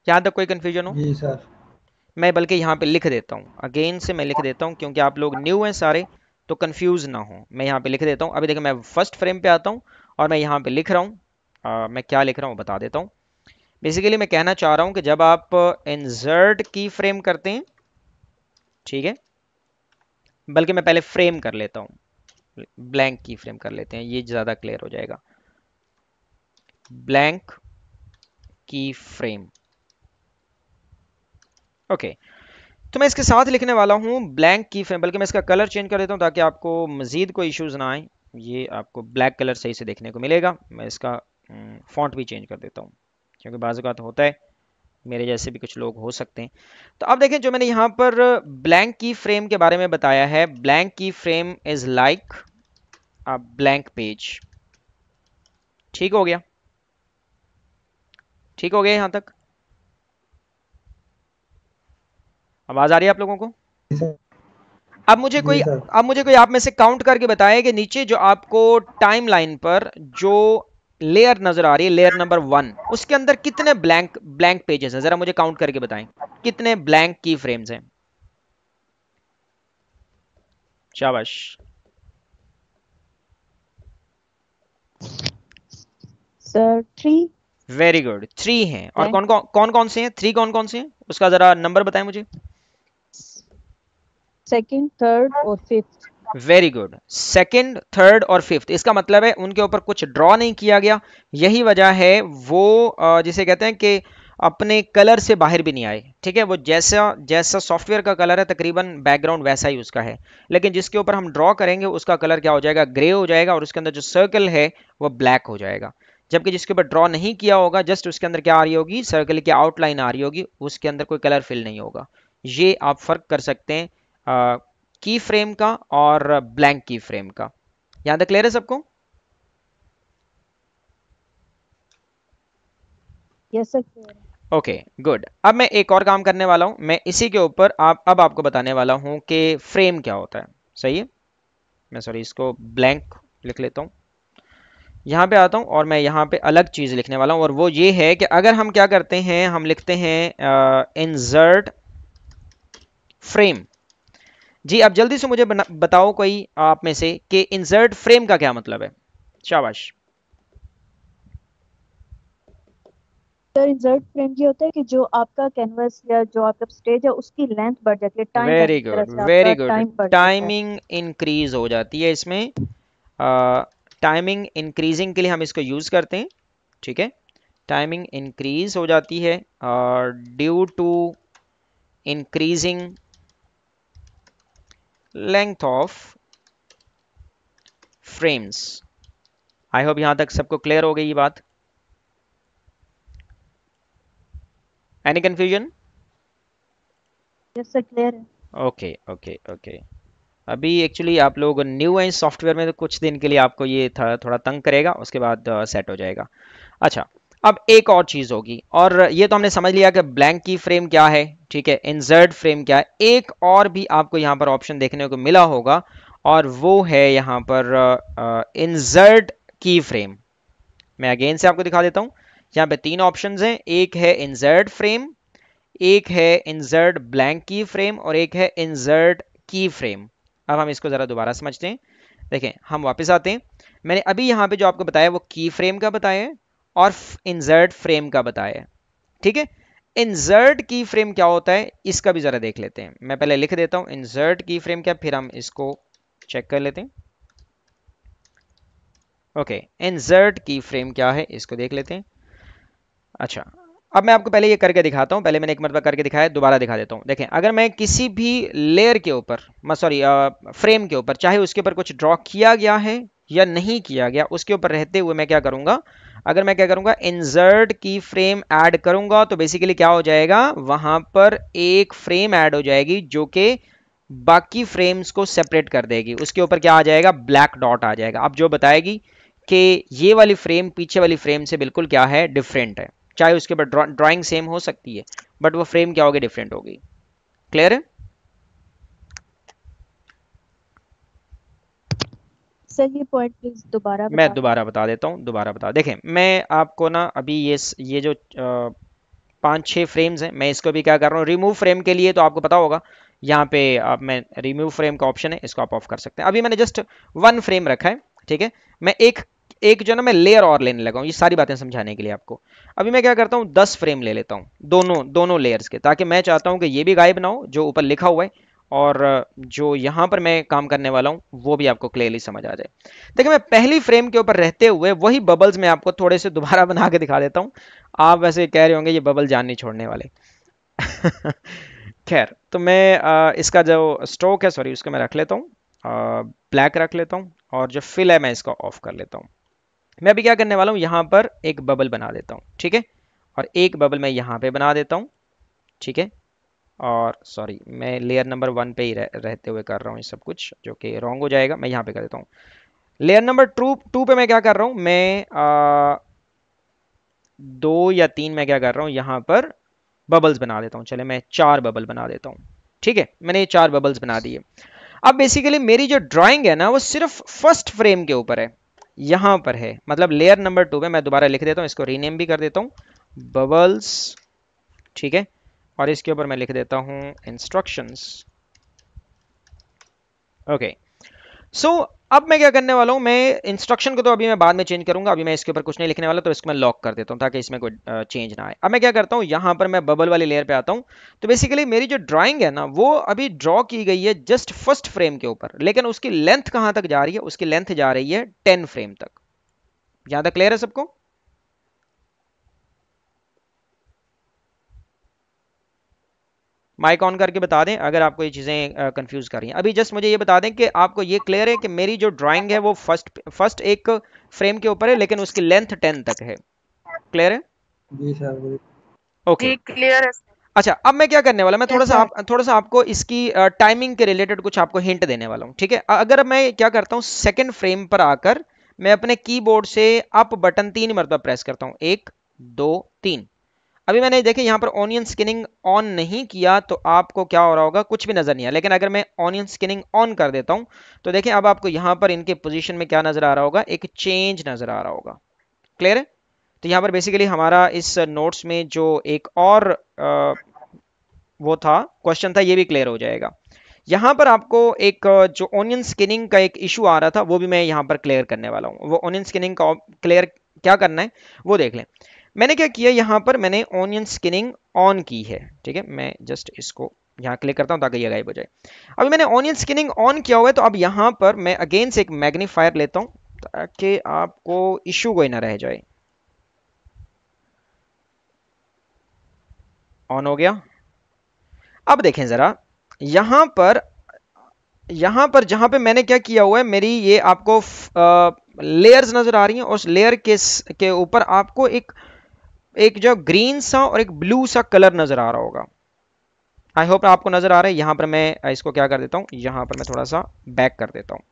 Speaker 1: यहां तक कोई कंफ्यूजन हो सर मैं बल्कि यहाँ पे लिख देता हूँ अगेन से मैं लिख देता हूँ क्योंकि आप लोग न्यू हैं सारे तो कंफ्यूज ना हो मैं यहाँ पे लिख देता हूं अभी देखिए मैं फर्स्ट फ्रेम पे आता हूं और मैं यहाँ पे लिख रहा हूँ मैं क्या लिख रहा हूं बता देता हूँ बेसिकली मैं कहना चाह रहा हूं कि जब आप इंजर्ट की फ्रेम करते हैं ठीक है बल्कि मैं पहले फ्रेम कर लेता हूं ब्लैंक की फ्रेम कर लेते हैं ये ज़्यादा क्लियर हो जाएगा ब्लैंक की फ्रेम ओके तो मैं इसके साथ लिखने वाला हूं ब्लैंक की फ्रेम बल्कि मैं इसका कलर चेंज कर देता हूँ ताकि आपको मज़ीद कोई इश्यूज़ ना आए ये आपको ब्लैक कलर सही से देखने को मिलेगा मैं इसका फॉन्ट mm, भी चेंज कर देता हूँ क्योंकि बाज़ात तो होता है मेरे जैसे भी कुछ लोग हो सकते हैं तो अब देखें जो मैंने यहाँ पर ब्लैंक की फ्रेम के बारे में बताया है ब्लैंक की frame is like a blank page ठीक हो गया ठीक हो गया यहाँ तक आवाज आ रही है आप लोगों को अब मुझे कोई अब मुझे कोई आप में से काउंट करके बताएं कि नीचे जो आपको टाइमलाइन पर जो लेयर नजर आ रही है लेयर नंबर वन उसके अंदर कितने ब्लैंक ब्लैंक पेजेस हैं जरा मुझे काउंट करके बताएं कितने ब्लैंक की फ्रेम्स हैं शाबाश sir three very good three हैं और कौन कौन कौन कौन से हैं थ्री कौन कौन से हैं उसका जरा नंबर बताएं मुझे सेकंड थर्ड और fifth very good second third और फिफ्थ इसका मतलब है उनके ऊपर कुछ ड्रॉ नहीं किया गया यही वजह है वो जिसे कहते हैं कि अपने कलर से बाहर भी नहीं आए ठीक है वो जैसा जैसा सॉफ्टवेयर का कलर है तकरीबन बैकग्राउंड वैसा ही उसका है लेकिन जिसके ऊपर हम ड्रॉ करेंगे उसका कलर क्या हो जाएगा ग्रे हो जाएगा और उसके अंदर जो सर्कल है वो ब्लैक हो जाएगा जबकि जिसके ऊपर ड्रॉ नहीं किया होगा जस्ट उसके अंदर क्या आ रही होगी सर्कल की आउटलाइन आ रही होगी उसके अंदर कोई कलर फिल नहीं होगा ये आप फर्क कर सकते हैं की फ्रेम का और ब्लैंक की फ्रेम का यहां तक क्लियर है सबको यस सर ओके गुड अब मैं एक और काम करने वाला हूं मैं इसी के ऊपर आप अब आपको बताने वाला हूं कि फ्रेम क्या होता है सही है मैं सॉरी इसको ब्लैंक लिख लेता हूं यहां पे आता हूं और मैं यहां पे अलग चीज़ लिखने वाला हूं और वो ये है कि अगर हम क्या करते हैं हम लिखते हैं इंजर्ट uh, फ्रेम जी आप जल्दी से मुझे बताओ कोई आप में से कि इंसर्ट फ्रेम का क्या मतलब है शाबाश
Speaker 2: सर इंसर्ट फ्रेम ये होता है कि जो आपका कैनवस या जो आपका स्टेज है उसकी लेंथ बढ़ जाती है time very good very good
Speaker 1: timing increase हो जाती है इसमें टाइमिंग इंक्रीजिंग के लिए हम इसको यूज करते हैं ठीक है टाइमिंग इंक्रीज हो जाती है और due to increasing length of frames I hope यहां तक सबको क्लियर हो गई ये बात any confusion
Speaker 2: clear
Speaker 1: okay okay okay अभी एक्चुअली आप लोग न्यू एंड सॉफ्टवेयर में तो कुछ दिन के लिए आपको ये था, थोड़ा तंग करेगा उसके बाद सेट uh, हो जाएगा अच्छा अब एक और चीज होगी और ये तो हमने समझ लिया कि ब्लैंक की फ्रेम क्या है ठीक है इंजर्ट फ्रेम क्या है एक और भी आपको यहाँ पर ऑप्शन देखने को मिला होगा और वो है यहाँ पर इंजर्ट की फ्रेम मैं अगेन से आपको दिखा देता हूं यहाँ पे तीन ऑप्शंस हैं एक है इंजर्ट फ्रेम एक है इंजर्ट ब्लैंक की फ्रेम और एक है इंजर्ट की फ्रेम अब हम इसको ज़रा दोबारा समझते हैं देखें हम वापस आते हैं मैंने अभी यहाँ पे जो आपको बताया वो की फ्रेम का बताया है और इंजर्ट फ्रेम का बताया ठीक है इंजर्ट की फ्रेम क्या होता है इसका भी ज़रा देख लेते हैं मैं पहले लिख देता हूं इंजर्ट की फ्रेम क्या फिर हम इसको चेक कर लेते हैं ओके इंजर्ट की फ्रेम क्या है इसको देख लेते हैं अच्छा अब मैं आपको पहले ये करके दिखाता हूँ पहले मैंने एक मरतबा करके दिखाया दोबारा दिखा देता हूँ देखें अगर मैं किसी भी लेयर के ऊपर सॉरी फ्रेम के ऊपर चाहे उसके ऊपर कुछ ड्रॉ किया गया है या नहीं किया गया उसके ऊपर रहते हुए मैं क्या करूंगा अगर मैं क्या करूंगा इंजर्ट की फ्रेम ऐड करूंगा तो बेसिकली क्या हो जाएगा वहां पर एक फ्रेम ऐड हो जाएगी जो कि बाकी फ्रेम्स को सेपरेट कर देगी उसके ऊपर क्या आ जाएगा ब्लैक डॉट आ जाएगा अब जो बताएगी कि ये वाली फ्रेम पीछे वाली फ्रेम से बिल्कुल क्या है डिफरेंट है चाहे उसके ऊपर ड्राइंग सेम हो सकती है बट वो फ्रेम क्या होगी डिफरेंट होगी क्लियर है
Speaker 2: सर ये पॉइंट प्लीज दोबारा
Speaker 1: मैं दोबारा बता देता हूँ दोबारा बता देखें मैं आपको ना अभी ये ये जो पांच छह फ्रेम्स हैं मैं इसको भी क्या कर रहा हूँ रिमूव फ्रेम के लिए तो आपको पता होगा यहाँ पे आप मैं रिमूव फ्रेम का ऑप्शन है इसको आप ऑफ कर सकते हैं अभी मैंने जस्ट वन फ्रेम रखा है ठीक है मैं एक एक जो ना मैं लेयर और लेने लगा हूँ ये सारी बातें समझाने के लिए आपको अभी मैं क्या करता हूँ दस फ्रेम ले लेता हूँ दोनों दोनों लेयर्स के ताकि मैं चाहता हूँ कि ये भी गायब ना हो जो ऊपर लिखा हुआ है और जो यहाँ पर मैं काम करने वाला हूँ वो भी आपको क्लियरली समझ आ जाए देखिए मैं पहली फ्रेम के ऊपर रहते हुए वही बबल्स में आपको थोड़े से दोबारा बना के दिखा देता हूँ आप वैसे कह रहे होंगे ये बबल जान नहीं छोड़ने वाले खैर तो मैं इसका जो स्ट्रोक है सॉरी उसको मैं रख लेता हूँ ब्लैक रख लेता हूँ और जो फिल है मैं इसका ऑफ कर लेता हूँ मैं अभी क्या करने वाला हूँ यहाँ पर एक बबल बना देता हूँ ठीक है और एक बबल मैं यहाँ पे बना देता हूँ ठीक है और सॉरी मैं लेयर नंबर वन पे ही रह, रहते हुए कर रहा हूँ ये सब कुछ जो कि रॉन्ग हो जाएगा मैं यहाँ पे कर देता हूँ लेयर नंबर टू टू पे मैं क्या कर रहा हूँ मैं आ, दो या तीन मैं क्या कर रहा हूँ यहाँ पर बबल्स बना देता हूँ चले मैं चार बबल बना देता हूँ ठीक है मैंने ये चार बबल्स बना दिए अब बेसिकली मेरी जो ड्राइंग है ना वो सिर्फ फर्स्ट फ्रेम के ऊपर है यहाँ पर है मतलब लेयर नंबर टू पे मैं दोबारा लिख देता हूँ इसको रीनेम भी कर देता हूँ बबल्स ठीक है और इसके ऊपर मैं लिख देता हूं इंस्ट्रक्शंस ओके सो अब मैं क्या करने वाला हूं मैं इंस्ट्रक्शन को तो अभी मैं बाद में चेंज करूंगा अभी मैं इसके ऊपर कुछ नहीं लिखने वाला तो इसको मैं लॉक कर देता हूं ताकि इसमें कोई चेंज ना आए अब मैं क्या करता हूं यहां पर मैं बबल वाली लेयर पे आता हूं तो बेसिकली मेरी जो ड्राइंग है ना वो अभी ड्रॉ की गई है जस्ट फर्स्ट फ्रेम के ऊपर लेकिन उसकी लेंथ कहां तक जा रही है उसकी लेंथ जा रही है टेन फ्रेम तक यहां तक क्लियर है सबको माइक ऑन करके बता दें अगर आपको ये चीज़ें कंफ्यूज कर रही हैं अभी जस्ट मुझे ये बता दें कि आपको ये क्लियर है कि मेरी जो ड्राइंग है वो फर्स्ट फर्स्ट एक फ्रेम के ऊपर है लेकिन उसकी लेंथ टेन तक है क्लियर है जी सर ओके क्लियर है अच्छा अब मैं क्या करने वाला मैं थोड़ा सा आप, थोड़ा सा आपको इसकी टाइमिंग के रिलेटेड कुछ आपको हिंट देने वाला हूँ ठीक है अगर मैं क्या करता हूँ सेकेंड फ्रेम पर आकर मैं अपने कीबोर्ड से अप बटन तीन मरतबा प्रेस करता हूँ एक दो तीन अभी मैंने देखे यहाँ पर ऑनियन स्किनिंग ऑन नहीं किया तो आपको क्या हो रहा होगा कुछ भी नज़र नहीं आया लेकिन अगर मैं ऑनियन स्किनिंग ऑन कर देता हूँ तो देखिए अब आपको यहाँ पर इनके पोजीशन में क्या नज़र आ रहा होगा एक चेंज नज़र आ रहा होगा क्लियर है तो यहाँ पर बेसिकली हमारा इस नोट्स में जो एक और आ, वो था क्वेश्चन था ये भी क्लियर हो जाएगा यहाँ पर आपको एक जो ऑनियन स्किनिंग का एक इशू आ रहा था वो भी मैं यहाँ पर क्लियर करने वाला हूँ वो ऑनियन स्किनिंग का क्लियर क्या करना है वो देख लें मैंने क्या किया यहाँ पर मैंने ऑनियन स्किनिंग ऑन की है ठीक है मैं जस्ट इसको यहाँ क्लिक करता हूँ ताकि ये गायब हो जाए अभी मैंने ऑनियन स्किनिंग ऑन किया हुआ है तो अब यहाँ पर मैं अगेन से एक मैग्नीफायर लेता हूँ ताकि आपको इशू कोई ना रह जाए ऑन हो गया अब देखें ज़रा यहाँ पर यहाँ पर जहाँ पे मैंने क्या किया हुआ है मेरी ये आपको लेयर्स नज़र आ रही हैं उस लेयर के के ऊपर आपको एक एक जो ग्रीन सा और एक ब्लू सा कलर नजर आ रहा होगा आई होप आपको नजर आ रहा है यहां पर मैं uh, इसको क्या कर देता हूँ यहां पर मैं थोड़ा सा बैक कर देता हूँ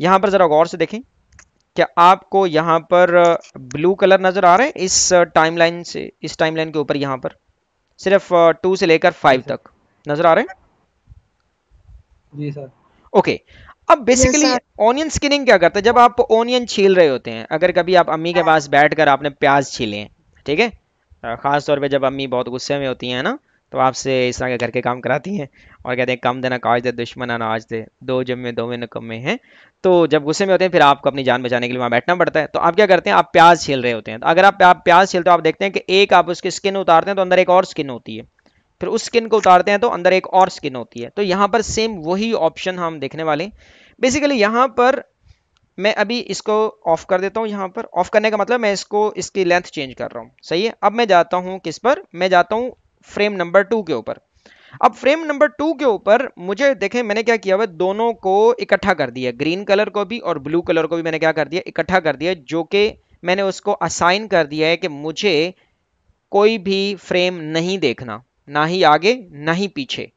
Speaker 1: यहां पर जरा गौर से देखें क्या आपको यहां पर ब्लू uh, कलर नजर आ रहा है इस टाइमलाइन uh, से इस टाइमलाइन के ऊपर यहाँ पर सिर्फ टू से लेकर फाइव तक नजर आ रहे
Speaker 2: हैं जी सर
Speaker 1: ओके अब बेसिकली ऑनियन स्किनिंग क्या करता है जब आप ऑनियन छील रहे होते हैं अगर कभी आप अम्मी के हाँ। पास बैठकर आपने प्याज छीले हैं ठीक है ख़ास तौर पे जब अम्मी बहुत गुस्से में होती हैं ना तो आपसे इस तरह के घर के काम कराती हैं और कहते हैं कम देना काज दे दुश्मन आज दे दो जमे दो में नकम में हैं तो जब गुस्से में होते हैं फिर आपको अपनी जान बचाने के लिए वहाँ बैठना पड़ता है तो आप क्या करते हैं आप प्याज छील रहे होते हैं तो अगर आप आप प्याज छीलते हो आप देखते हैं कि एक आप उसकी स्किन उतारते हैं तो अंदर एक और स्किन होती है फिर उस स्किन को उतारते हैं तो अंदर एक और स्किन होती है तो यहाँ पर सेम वही ऑप्शन हम देखने वाले बेसिकली यहाँ पर मैं अभी इसको ऑफ कर देता हूँ यहाँ पर ऑफ करने का मतलब मैं इसको इसकी लेंथ चेंज कर रहा हूँ सही है अब मैं जाता हूँ किस पर मैं जाता हूँ फ्रेम नंबर टू के ऊपर अब फ्रेम नंबर टू के ऊपर मुझे देखें मैंने क्या किया हुआ दोनों को इकट्ठा कर दिया ग्रीन कलर को भी और ब्लू कलर को भी मैंने क्या कर दिया इकट्ठा कर दिया जो कि मैंने उसको असाइन कर दिया है कि मुझे कोई भी फ्रेम नहीं देखना ना ही आगे ना ही पीछे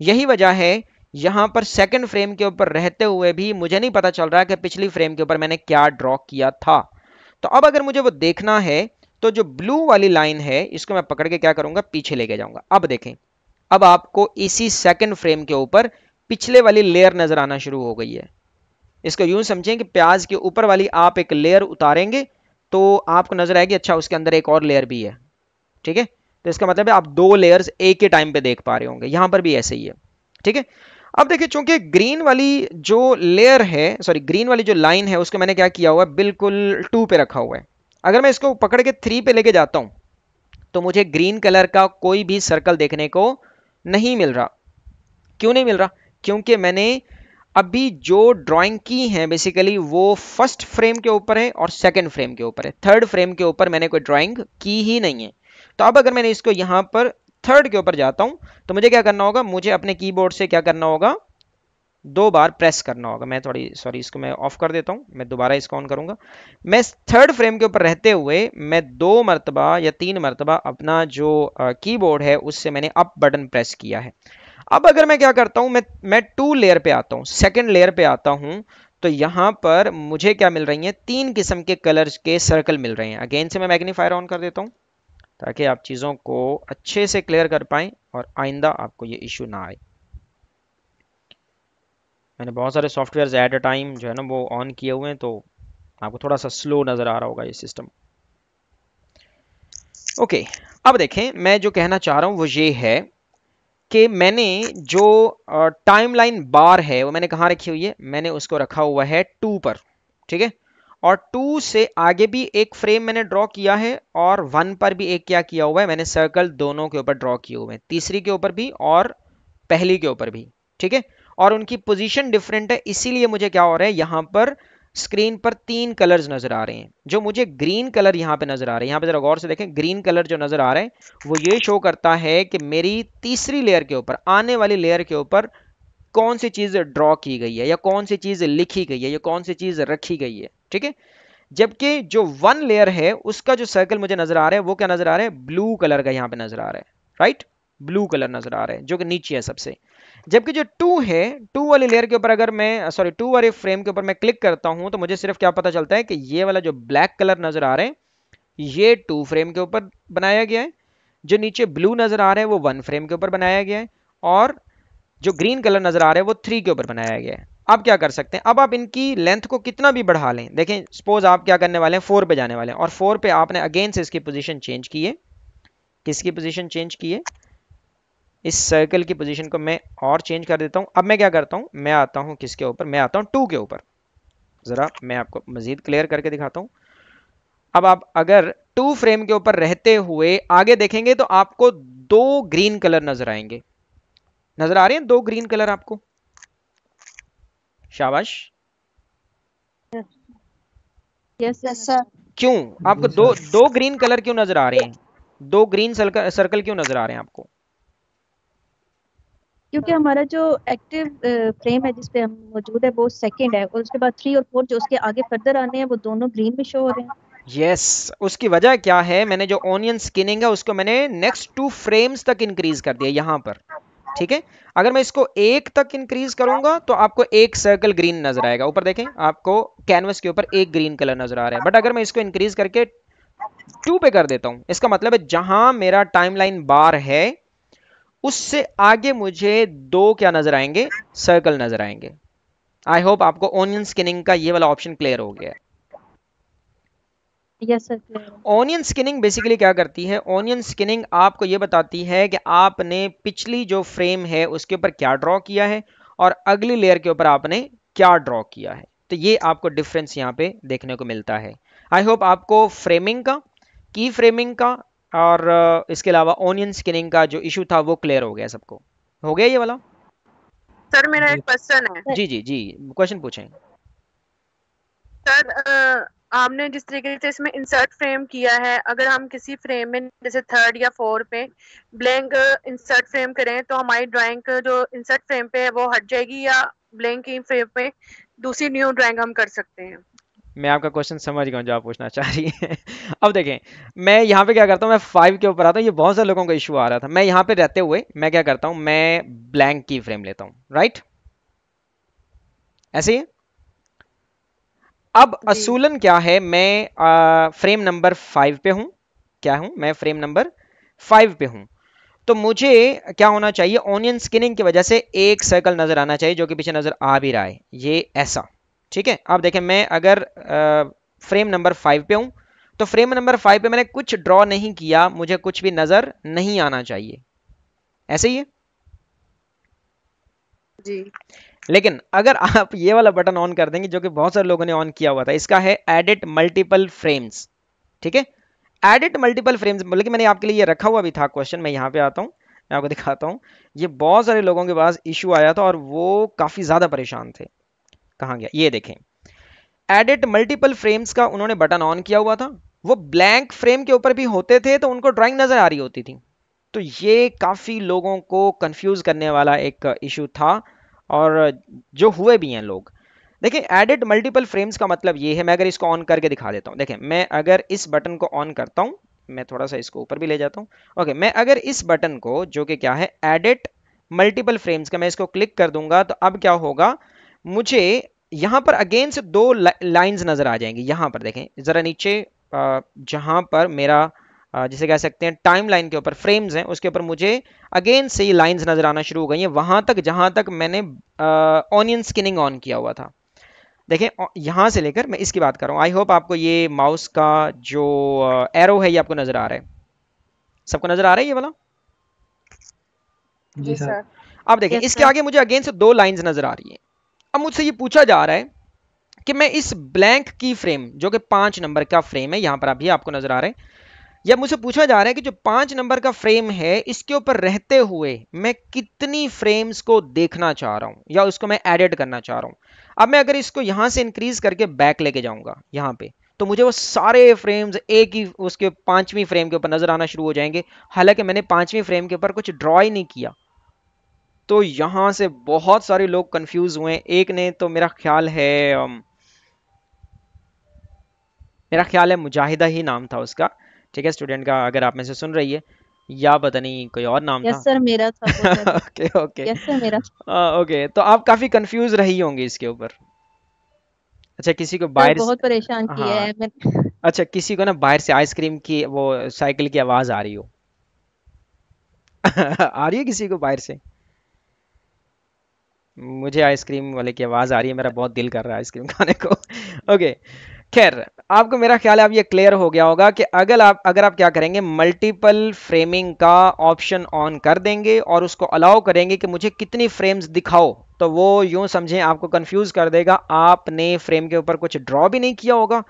Speaker 1: यही वजह है यहाँ पर सेकंड फ्रेम के ऊपर रहते हुए भी मुझे नहीं पता चल रहा कि पिछली फ्रेम के ऊपर मैंने क्या ड्रॉ किया था तो अब अगर मुझे वो देखना है तो जो ब्लू वाली लाइन है इसको मैं पकड़ के क्या करूंगा पीछे लेके जाऊंगा अब देखें अब आपको इसी सेकंड फ्रेम के ऊपर पिछले वाली लेयर नजर आना शुरू हो गई है इसको यूं समझें कि प्याज के ऊपर वाली आप एक लेयर उतारेंगे तो आपको नजर आएगी अच्छा उसके अंदर एक और लेयर भी है ठीक है तो इसका मतलब है आप दो लेयर्स एक ही टाइम पे देख पा रहे होंगे यहां पर भी ऐसे ही है ठीक है अब देखिए चूंकि ग्रीन वाली जो लेयर है सॉरी ग्रीन वाली जो लाइन है उसको मैंने क्या किया हुआ है बिल्कुल टू पे रखा हुआ है अगर मैं इसको पकड़ के थ्री पे लेके जाता हूं तो मुझे ग्रीन कलर का कोई भी सर्कल देखने को नहीं मिल रहा क्यों नहीं मिल रहा क्योंकि मैंने अभी जो ड्राइंग की है बेसिकली वो फर्स्ट फ्रेम के ऊपर है और सेकंड फ्रेम के ऊपर है थर्ड फ्रेम के ऊपर मैंने कोई ड्राइंग की ही नहीं है तो अब अगर मैंने इसको यहाँ पर थर्ड के ऊपर जाता हूं तो मुझे क्या करना होगा मुझे अपने कीबोर्ड से क्या करना होगा दो बार प्रेस करना होगा मैं थोड़ी सॉरी इसको मैं ऑफ कर देता हूं मैं दोबारा इसको ऑन करूंगा मैं थर्ड फ्रेम के ऊपर रहते हुए मैं दो मरतबा या तीन मरतबा अपना जो कीबोर्ड है उससे मैंने अप बटन प्रेस किया है अब अगर मैं क्या करता हूँ मैं मैं टू लेयर पे आता हूँ सेकंड लेयर पे आता हूँ तो यहाँ पर मुझे क्या मिल रही है तीन किस्म के कलर्स के सर्कल मिल रहे हैं अगेन से मैं मैग्नीफायर ऑन कर देता हूँ ताकि आप चीज़ों को अच्छे से क्लियर कर पाएँ और आइंदा आपको ये इशू ना आए मैंने बहुत सारे सॉफ्टवेयर एट अ टाइम जो है ना वो ऑन किए हुए हैं तो आपको थोड़ा सा स्लो नज़र आ रहा होगा ये सिस्टम ओके okay, अब देखें मैं जो कहना चाह रहा हूँ वो ये है कि मैंने जो टाइमलाइन बार है वो मैंने कहाँ रखी हुई है मैंने उसको रखा हुआ है टू पर ठीक है और टू से आगे भी एक फ्रेम मैंने ड्रॉ किया है और वन पर भी एक क्या किया हुआ है मैंने सर्कल दोनों के ऊपर ड्रॉ किए हुए हैं तीसरी के ऊपर भी और पहली के ऊपर भी ठीक है और उनकी पोजीशन डिफरेंट है इसीलिए मुझे क्या हो रहा है यहाँ पर स्क्रीन पर तीन कलर्स नजर आ रहे हैं जो मुझे ग्रीन कलर यहाँ पे नजर आ रहे हैं यहाँ पे जरा गौर से देखें ग्रीन कलर जो नजर आ रहे हैं वो ये शो करता है कि मेरी तीसरी लेयर के ऊपर आने वाली लेयर के ऊपर कौन सी चीज ड्रॉ की गई है या कौन सी चीज लिखी गई है या कौन सी चीज रखी गई है ठीक है जबकि जो वन लेयर है उसका जो सर्कल मुझे नजर आ रहा है वो क्या नजर आ रहा है ब्लू कलर का यहां पे नजर आ रहा है राइट ब्लू कलर नजर आ रहा है जो कि नीचे है सबसे जबकि जो टू है टू वाले लेयर के ऊपर अगर मैं सॉरी टू वाले फ्रेम के ऊपर मैं क्लिक करता हूं तो मुझे सिर्फ क्या पता चलता है कि ये वाला जो ब्लैक कलर नजर आ रहा है ये टू फ्रेम के ऊपर बनाया गया है जो नीचे ब्लू नजर आ रहा है वो वन फ्रेम के ऊपर बनाया गया है और जो ग्रीन कलर नजर आ रहा है वो थ्री के ऊपर बनाया गया है अब क्या कर सकते हैं अब आप इनकी लेंथ को कितना भी बढ़ा लें देखें सपोज आप क्या करने वाले हैं फोर पे जाने वाले हैं और फोर पे आपने अगेन से इसकी पोजीशन चेंज की है किसकी पोजीशन चेंज की है इस सर्कल की पोजीशन को मैं और चेंज कर देता हूं अब मैं क्या करता हूं मैं आता हूं किसके ऊपर मैं आता हूं टू के ऊपर ज़रा मैं आपको मज़ीद क्लियर करके दिखाता हूँ अब आप अगर टू फ्रेम के ऊपर रहते हुए आगे देखेंगे तो आपको दो ग्रीन कलर नज़र आएंगे नज़र आ रहे हैं दो ग्रीन कलर आपको शाबाश यस सर क्यों आपको दो दो ग्रीन कलर क्यों नजर आ रहे हैं दो ग्रीन सर्कल सर्कल क्यों नजर आ रहे हैं आपको
Speaker 2: क्योंकि हमारा जो एक्टिव फ्रेम है जिसपे हम मौजूद है वो सेकंड है और उसके बाद थ्री और फोर जो उसके आगे फर्दर आने हैं वो दोनों ग्रीन में शो हो रहे हैं
Speaker 1: यस yes, उसकी वजह क्या है मैंने जो ऑनियन स्किनिंग है उसको मैंने नेक्स्ट टू फ्रेम्स तक इंक्रीज कर दिया यहाँ पर ठीक है अगर मैं इसको एक तक इंक्रीज करूंगा तो आपको एक सर्कल ग्रीन नजर आएगा ऊपर देखें आपको कैनवस के ऊपर एक ग्रीन कलर नजर आ रहा है बट अगर मैं इसको इंक्रीज करके टू पे कर देता हूं इसका मतलब है जहां मेरा टाइमलाइन बार है उससे आगे मुझे दो क्या नजर आएंगे सर्कल नजर आएंगे आई होप आपको ओनियन स्किनिंग का ये वाला ऑप्शन क्लियर हो गया ऑनियन स्किनिंग बेसिकली क्या करती है ऑनियन स्किनिंग आपको ये बताती है कि आपने पिछली जो फ्रेम है उसके ऊपर क्या ड्रॉ किया है और अगली लेयर के ऊपर आपने क्या ड्रॉ किया है तो ये आपको डिफरेंस यहाँ पे देखने को मिलता है आई होप आपको फ्रेमिंग का की फ्रेमिंग का और इसके अलावा ऑनियन स्किनिंग का जो इशू था वो क्लियर हो गया सबको हो गया ये वाला सर मेरा एक
Speaker 2: क्वेश्चन है जी
Speaker 1: जी जी क्वेश्चन पूछें
Speaker 2: सर आपने जिस तरीके से इसमें इंसर्ट फ्रेम किया है अगर हम किसी फ्रेम में जैसे थर्ड या फोर्थ पे ब्लैंक इंसर्ट फ्रेम करें तो हमारी ड्राइंग जो इंसर्ट फ्रेम पे है वो हट जाएगी या ब्लैंक फ्रेम पे दूसरी न्यू ड्राइंग हम कर सकते हैं
Speaker 1: मैं आपका क्वेश्चन समझ गया हूँ जो आप पूछना चाह रही है अब देखें मैं यहाँ पे क्या करता हूँ मैं फाइव के ऊपर आता हूँ ये बहुत सारे लोगों का इशू आ रहा था मैं यहाँ पे रहते हुए मैं क्या करता हूँ मैं ब्लैंक की फ्रेम लेता हूँ राइट ऐसे ही अब असूलन क्या है मैं आ, फ्रेम नंबर फाइव पे हूं क्या हूं मैं फ्रेम नंबर फाइव पे हूं तो मुझे क्या होना चाहिए ऑनियन स्किनिंग की वजह से एक सर्कल नज़र आना चाहिए जो कि पीछे नज़र आ भी रहा है ये ऐसा ठीक है अब देखें मैं अगर आ, फ्रेम नंबर फाइव पे हूं तो फ्रेम नंबर फाइव पे मैंने कुछ ड्रॉ नहीं किया मुझे कुछ भी नज़र नहीं आना चाहिए ऐसे ही है जी लेकिन अगर आप ये वाला बटन ऑन कर देंगे जो कि बहुत सारे लोगों ने ऑन किया हुआ था इसका है एडिट मल्टीपल फ्रेम्स ठीक है एडिट मल्टीपल फ्रेम्स बोले कि मैंने आपके लिए ये रखा हुआ भी था क्वेश्चन मैं यहाँ पे आता हूँ मैं आपको दिखाता हूँ ये बहुत सारे लोगों के पास इशू आया था और वो काफ़ी ज़्यादा परेशान थे कहाँ गया ये देखें एडिट मल्टीपल फ्रेम्स का उन्होंने बटन ऑन किया हुआ था वो ब्लैंक फ्रेम के ऊपर भी होते थे तो उनको ड्राइंग नज़र आ रही होती थी तो ये काफ़ी लोगों को कंफ्यूज करने वाला एक इशू था और जो हुए भी हैं लोग देखिए एडिट मल्टीपल फ्रेम्स का मतलब ये है मैं अगर इसको ऑन करके दिखा देता हूँ देखिए मैं अगर इस बटन को ऑन करता हूँ मैं थोड़ा सा इसको ऊपर भी ले जाता हूँ ओके मैं अगर इस बटन को जो कि क्या है एडिट मल्टीपल फ्रेम्स का मैं इसको क्लिक कर दूंगा तो अब क्या होगा मुझे यहाँ पर अगेन से दो लाइन्स नज़र आ जाएंगी यहाँ पर देखें ज़रा नीचे जहाँ पर मेरा जिसे कह सकते हैं टाइम लाइन के ऊपर फ्रेम्स हैं उसके ऊपर मुझे अगेन से ये लाइन्स नज़र आना शुरू हो गई हैं वहाँ तक जहाँ तक मैंने ऑनियन स्किनिंग ऑन किया हुआ था देखें यहाँ से लेकर मैं इसकी बात कर रहा हूँ आई होप आपको ये माउस का जो एरो है ये आपको नज़र आ रहा है सबको नज़र आ रहा है ये वाला जी सर अब देखें yes, इसके आगे मुझे अगेन से दो लाइन्स नज़र आ रही है अब मुझसे ये पूछा जा रहा है कि मैं इस ब्लैंक की फ्रेम जो कि पांच नंबर का फ्रेम है यहाँ पर अभी आपको नज़र आ रहा है या मुझसे पूछा जा रहा है कि जो पांच नंबर का फ्रेम है इसके ऊपर रहते हुए मैं कितनी फ्रेम्स को देखना चाह रहा हूं या उसको मैं एडिट करना चाह रहा हूं अब मैं अगर इसको यहां से इंक्रीज करके बैक लेके जाऊंगा यहां पे तो मुझे वो सारे फ्रेम्स एक ही उसके पांचवी फ्रेम के ऊपर नजर आना शुरू हो जाएंगे हालांकि मैंने पांचवी फ्रेम के ऊपर कुछ ड्रॉ ही नहीं किया तो यहां से बहुत सारे लोग कंफ्यूज हुए एक ने तो मेरा ख्याल है मेरा ख्याल है मुजाहिदा ही नाम था उसका ठीक है स्टूडेंट का अगर आप में से सुन रही है या पता नहीं कोई और नाम yes, था सर मेरा ओके ओके ओके तो आप काफी कंफ्यूज रही होंगी इसके ऊपर अच्छा किसी को बाहर बहुत
Speaker 2: परेशान किया हाँ। है
Speaker 1: मैं अच्छा किसी को ना बाहर से आइसक्रीम की वो साइकिल की आवाज आ रही हो आ रही है किसी को बाहर से मुझे आइसक्रीम वाले की आवाज़ आ रही है मेरा बहुत दिल कर रहा है आइसक्रीम खाने को ओके okay, खैर आपको मेरा ख्याल है अब ये क्लियर हो गया होगा कि अगर आप अगर आप क्या करेंगे मल्टीपल फ्रेमिंग का ऑप्शन ऑन कर देंगे और उसको अलाउ करेंगे कि मुझे कितनी फ्रेम्स दिखाओ तो वो यूं समझें आपको कंफ्यूज कर देगा आपने फ्रेम के ऊपर कुछ ड्रॉ भी नहीं किया होगा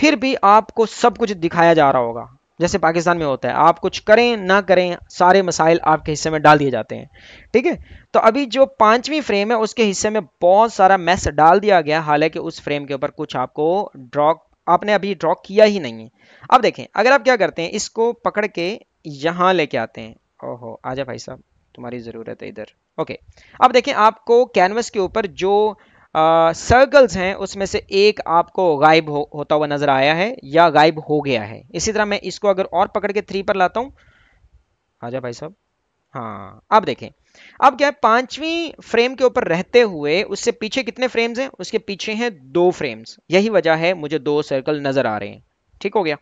Speaker 1: फिर भी आपको सब कुछ दिखाया जा रहा होगा जैसे पाकिस्तान में होता है आप कुछ करें ना करें सारे मसाइल आपके हिस्से में डाल दिए जाते हैं ठीक है तो अभी जो पांचवी फ्रेम है उसके हिस्से में बहुत सारा मैस डाल दिया गया हालांकि उस फ्रेम के ऊपर कुछ आपको ड्रॉ आपने अभी ड्रॉ किया ही नहीं है अब देखें अगर आप क्या करते हैं इसको पकड़ के यहाँ लेके आते हैं ओहो आजा भाई साहब तुम्हारी ज़रूरत है इधर ओके अब देखें आपको कैनवस के ऊपर जो सर्कल्स हैं उसमें से एक आपको गायब हो, होता हुआ नजर आया है या गायब हो गया है इसी तरह मैं इसको अगर और पकड़ के थ्री पर लाता हूं आ जा भाई साहब हाँ अब देखें अब क्या है पांचवी फ्रेम के ऊपर रहते हुए उससे पीछे कितने फ्रेम्स हैं उसके पीछे हैं दो फ्रेम्स यही वजह है मुझे दो सर्कल नजर आ रहे हैं ठीक हो गया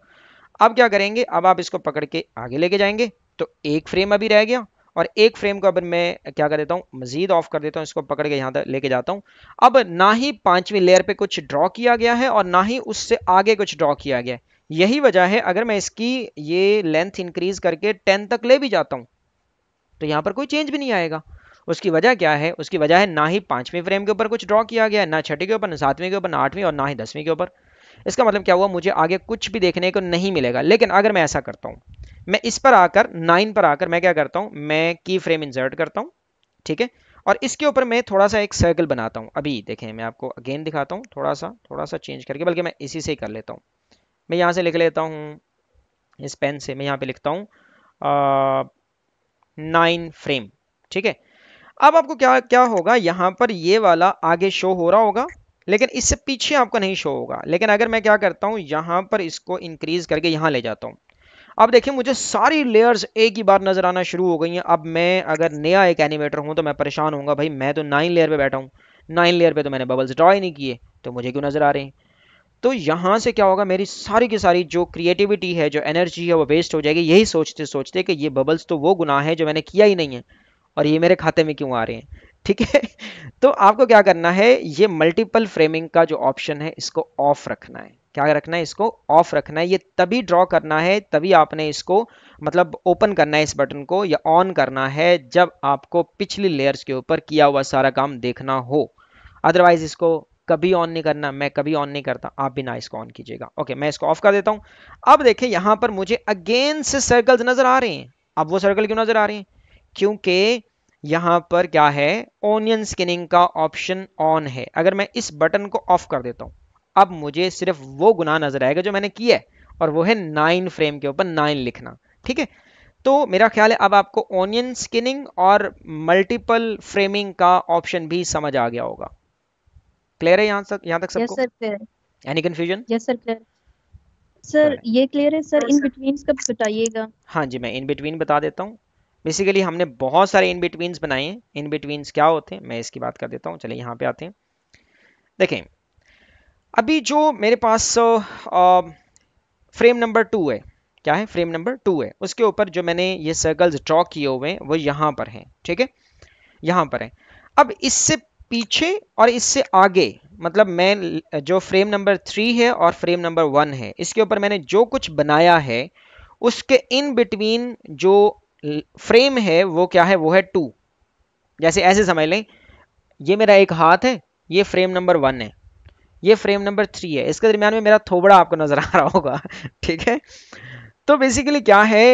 Speaker 1: अब क्या करेंगे अब आप इसको पकड़ के आगे लेके जाएंगे तो एक फ्रेम अभी रह गया और एक फ्रेम को अब मैं क्या कर देता हूँ मजीद ऑफ कर देता हूँ इसको पकड़ के यहाँ तक लेके जाता हूँ अब ना ही पांचवी लेयर पे कुछ ड्रॉ किया गया है और ना ही उससे आगे कुछ ड्रॉ किया गया है यही वजह है अगर मैं इसकी ये लेंथ इंक्रीज करके टेन तक ले भी जाता हूँ तो यहाँ पर कोई चेंज भी नहीं आएगा उसकी वजह क्या है उसकी वजह है ना ही पांचवें फ्रेम के ऊपर कुछ ड्रॉ किया गया है ना छठी के ऊपर ना सातवें के ऊपर ना आठवीं और ना ही दसवीं के ऊपर इसका मतलब क्या हुआ मुझे आगे कुछ भी देखने को नहीं मिलेगा लेकिन अगर मैं ऐसा करता हूँ मैं इस पर आकर नाइन पर आकर मैं क्या करता हूँ मैं की फ्रेम इंजर्ट करता हूँ ठीक है और इसके ऊपर मैं थोड़ा सा एक सर्कल बनाता हूँ अभी देखें मैं आपको अगेन दिखाता हूँ थोड़ा सा थोड़ा सा चेंज करके बल्कि मैं इसी से ही कर लेता हूँ मैं यहाँ से लिख लेता हूँ इस पेन से मैं यहाँ पे लिखता हूँ नाइन फ्रेम ठीक है अब आपको क्या क्या होगा यहाँ पर ये वाला आगे शो हो रहा होगा लेकिन इससे पीछे आपको नहीं शो होगा लेकिन अगर मैं क्या करता हूँ यहाँ पर इसको इंक्रीज करके यहाँ ले जाता हूँ अब देखिए मुझे सारी लेयर्स एक ही बार नज़र आना शुरू हो गई हैं अब मैं अगर नया एक एनिमेटर हूँ तो मैं परेशान होऊंगा भाई मैं तो नाइन लेयर पे बैठा हूँ नाइन लेयर पे तो मैंने बबल्स ड्रॉ ही नहीं किए तो मुझे क्यों नज़र आ रहे हैं तो यहाँ से क्या होगा मेरी सारी की सारी जो क्रिएटिविटी है जो एनर्जी है वो वेस्ट हो जाएगी यही सोचते सोचते कि ये बबल्स तो वो गुनाह है जो मैंने किया ही नहीं है और ये मेरे खाते में क्यों आ रहे हैं ठीक है तो आपको क्या करना है ये मल्टीपल फ्रेमिंग का जो ऑप्शन है इसको ऑफ रखना है क्या रखना है इसको ऑफ रखना है ये तभी ड्रॉ करना है तभी आपने इसको मतलब ओपन करना है इस बटन को या ऑन करना है जब आपको पिछली लेयर्स के ऊपर किया हुआ सारा काम देखना हो अदरवाइज इसको कभी ऑन नहीं करना मैं कभी ऑन नहीं करता आप भी ना इसको ऑन कीजिएगा ओके मैं इसको ऑफ कर देता हूं अब देखिए यहां पर मुझे अगेन से सर्कल्स नज़र आ रहे हैं अब वो सर्कल क्यों नज़र आ रहे हैं क्योंकि यहाँ पर क्या है ऑनियन स्किनिंग का ऑप्शन ऑन है अगर मैं इस बटन को ऑफ कर देता हूँ अब मुझे सिर्फ वो गुना नजर आएगा जो मैंने किया है और वो है नाइन फ्रेम के ऊपर नाइन लिखना ठीक है तो मेरा ख्याल है अब आपको ऑनियन स्किनिंग और मल्टीपल फ्रेमिंग का ऑप्शन भी समझ आ गया होगा क्लियर है यहाँ तक यहाँ तक
Speaker 2: सबको
Speaker 1: any confusion yes sir clear
Speaker 2: sir ये क्लियर है सर इन बिटवीन कब बताइएगा
Speaker 1: हाँ जी मैं इन बिटवीन बता देता हूँ बेसिकली हमने बहुत सारे इन बिटवीन्स बनाए हैं इन बिटवीन्स क्या होते हैं मैं इसकी बात कर देता हूँ चलिए यहाँ पे आते हैं देखें अभी जो मेरे पास फ्रेम नंबर टू है क्या है फ्रेम नंबर टू है उसके ऊपर जो मैंने ये सर्कल्स ड्रॉ किए हुए हैं वो यहाँ पर हैं ठीक है यहाँ पर है अब इससे पीछे और इससे आगे मतलब मैं जो फ्रेम नंबर थ्री है और फ्रेम नंबर वन है इसके ऊपर मैंने जो कुछ बनाया है उसके इन बिटवीन जो फ्रेम है वो क्या है वो है टू जैसे ऐसे समझ लें ये मेरा एक हाथ है ये फ्रेम नंबर वन है ये फ्रेम नंबर थ्री है इसके दरमियान में मेरा थोबड़ा आपको नज़र आ रहा होगा ठीक है तो बेसिकली क्या है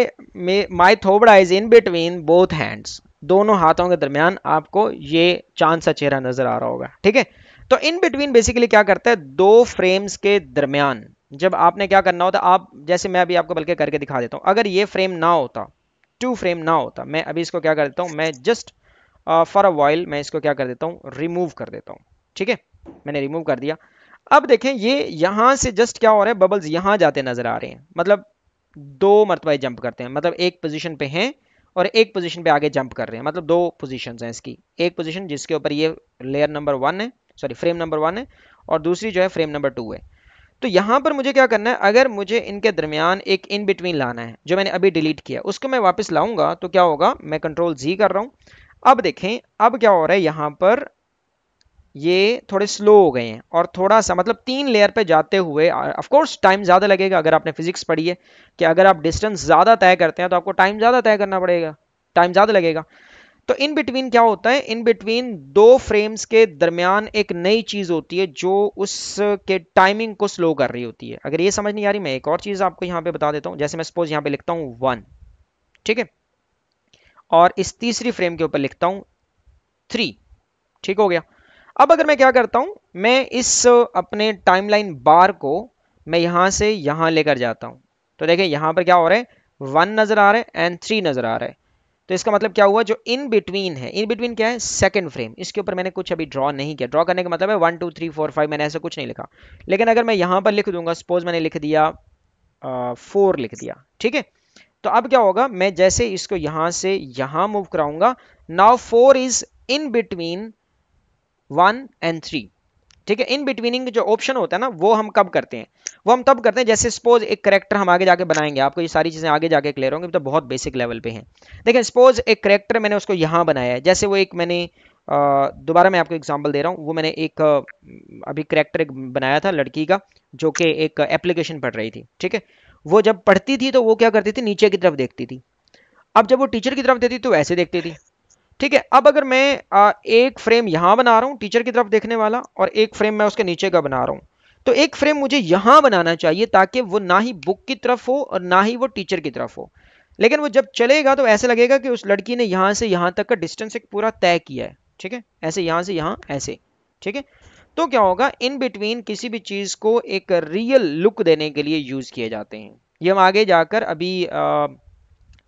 Speaker 1: माई थोबड़ा is in between both hands दोनों हाथों के दरमियान आपको ये चांद सा चेहरा नज़र आ रहा होगा ठीक है तो इन बिटवीन बेसिकली क्या करता है दो फ्रेम्स के दरमियान जब आपने क्या करना होता आप जैसे मैं अभी आपको बल्कि करके दिखा देता हूं अगर ये फ्रेम ना होता टू फ्रेम ना होता मैं अभी इसको क्या कर देता हूँ मैं जस्ट फॉर अ वाइल मैं इसको क्या कर देता हूँ रिमूव कर देता हूँ ठीक है मैंने रिमूव कर दिया अब देखें ये यहाँ से जस्ट क्या हो रहा है बबल्स यहाँ जाते नजर आ रहे हैं मतलब दो मरतबा जंप करते हैं मतलब एक पोजिशन पे हैं और एक पोजिशन पे आगे जंप कर रहे हैं मतलब दो पोजिशन हैं इसकी एक पोजिशन जिसके ऊपर ये लेयर नंबर वन है सॉरी फ्रेम नंबर वन है और दूसरी जो है फ्रेम नंबर टू है तो यहां पर मुझे क्या करना है अगर मुझे इनके दरमियान एक इन बिटवीन लाना है जो मैंने अभी डिलीट किया उसको मैं वापस लाऊंगा तो क्या होगा मैं कंट्रोल जी कर रहा हूं अब देखें अब क्या हो रहा है यहां पर ये थोड़े स्लो हो गए हैं और थोड़ा सा मतलब तीन लेयर पे जाते हुए ऑफ कोर्स टाइम ज़्यादा लगेगा अगर आपने फिजिक्स पढ़ी है कि अगर आप डिस्टेंस ज़्यादा तय करते हैं तो आपको टाइम ज़्यादा तय करना पड़ेगा टाइम ज़्यादा लगेगा तो इन बिटवीन क्या होता है इन बिटवीन दो फ्रेम्स के दरमियान एक नई चीज होती है जो उसके टाइमिंग को स्लो कर रही होती है अगर ये समझ नहीं आ रही मैं एक और चीज आपको यहां पे बता देता हूं जैसे मैं सपोज यहां पे लिखता हूं वन ठीक है और इस तीसरी फ्रेम के ऊपर लिखता हूं थ्री ठीक हो गया अब अगर मैं क्या करता हूं मैं इस अपने टाइम बार को मैं यहां से यहां लेकर जाता हूं तो देखिये यहां पर क्या हो रहा है वन नजर आ रहा है एंड थ्री नजर आ रहा है तो इसका मतलब क्या हुआ जो इन बिटवीन है इन बिटवीन क्या है सेकंड फ्रेम इसके ऊपर मैंने कुछ अभी ड्रॉ नहीं किया ड्रॉ करने का मतलब है one two three four five मैंने ऐसा कुछ नहीं लिखा लेकिन अगर मैं यहां पर लिख दूंगा सपोज मैंने लिख दिया फोर लिख दिया ठीक है तो अब क्या होगा मैं जैसे इसको यहां से यहां मूव कराऊंगा now four is in between one and three ठीक है इन बिटवीनिंग जो ऑप्शन होता है ना वो हम कब करते हैं वो हम तब करते हैं जैसे सपोज एक करेक्टर हम आगे जाके बनाएंगे आपको ये सारी चीज़ें आगे जाके क्लियर होंगे तो बहुत बेसिक लेवल पे हैं देखिए सपोज एक करेक्टर मैंने उसको यहाँ बनाया है जैसे वो एक मैंने दोबारा मैं आपको एग्जाम्पल दे रहा हूँ वो मैंने एक अभी करेक्टर एक बनाया था लड़की का जो कि एक एप्लीकेशन पढ़ रही थी ठीक है वो जब पढ़ती थी तो वो क्या करती थी नीचे की तरफ देखती थी अब जब वो टीचर की तरफ देती तो वैसे देखती थी ठीक है अब अगर मैं आ, एक फ्रेम यहां बना रहा हूं टीचर की तरफ देखने वाला और एक फ्रेम मैं उसके नीचे का बना रहा हूं तो एक फ्रेम मुझे यहां बनाना चाहिए ताकि वो ना ही बुक की तरफ हो और ना ही वो टीचर की तरफ हो लेकिन वो जब चलेगा तो ऐसे लगेगा कि उस लड़की ने यहां से यहां तक का डिस्टेंस एक पूरा तय किया है ठीक है ऐसे यहां से यहाँ ऐसे ठीक है तो क्या होगा इन बिटवीन किसी भी चीज़ को एक रियल लुक देने के लिए यूज़ किए जाते हैं ये हम आगे जाकर अभी आ,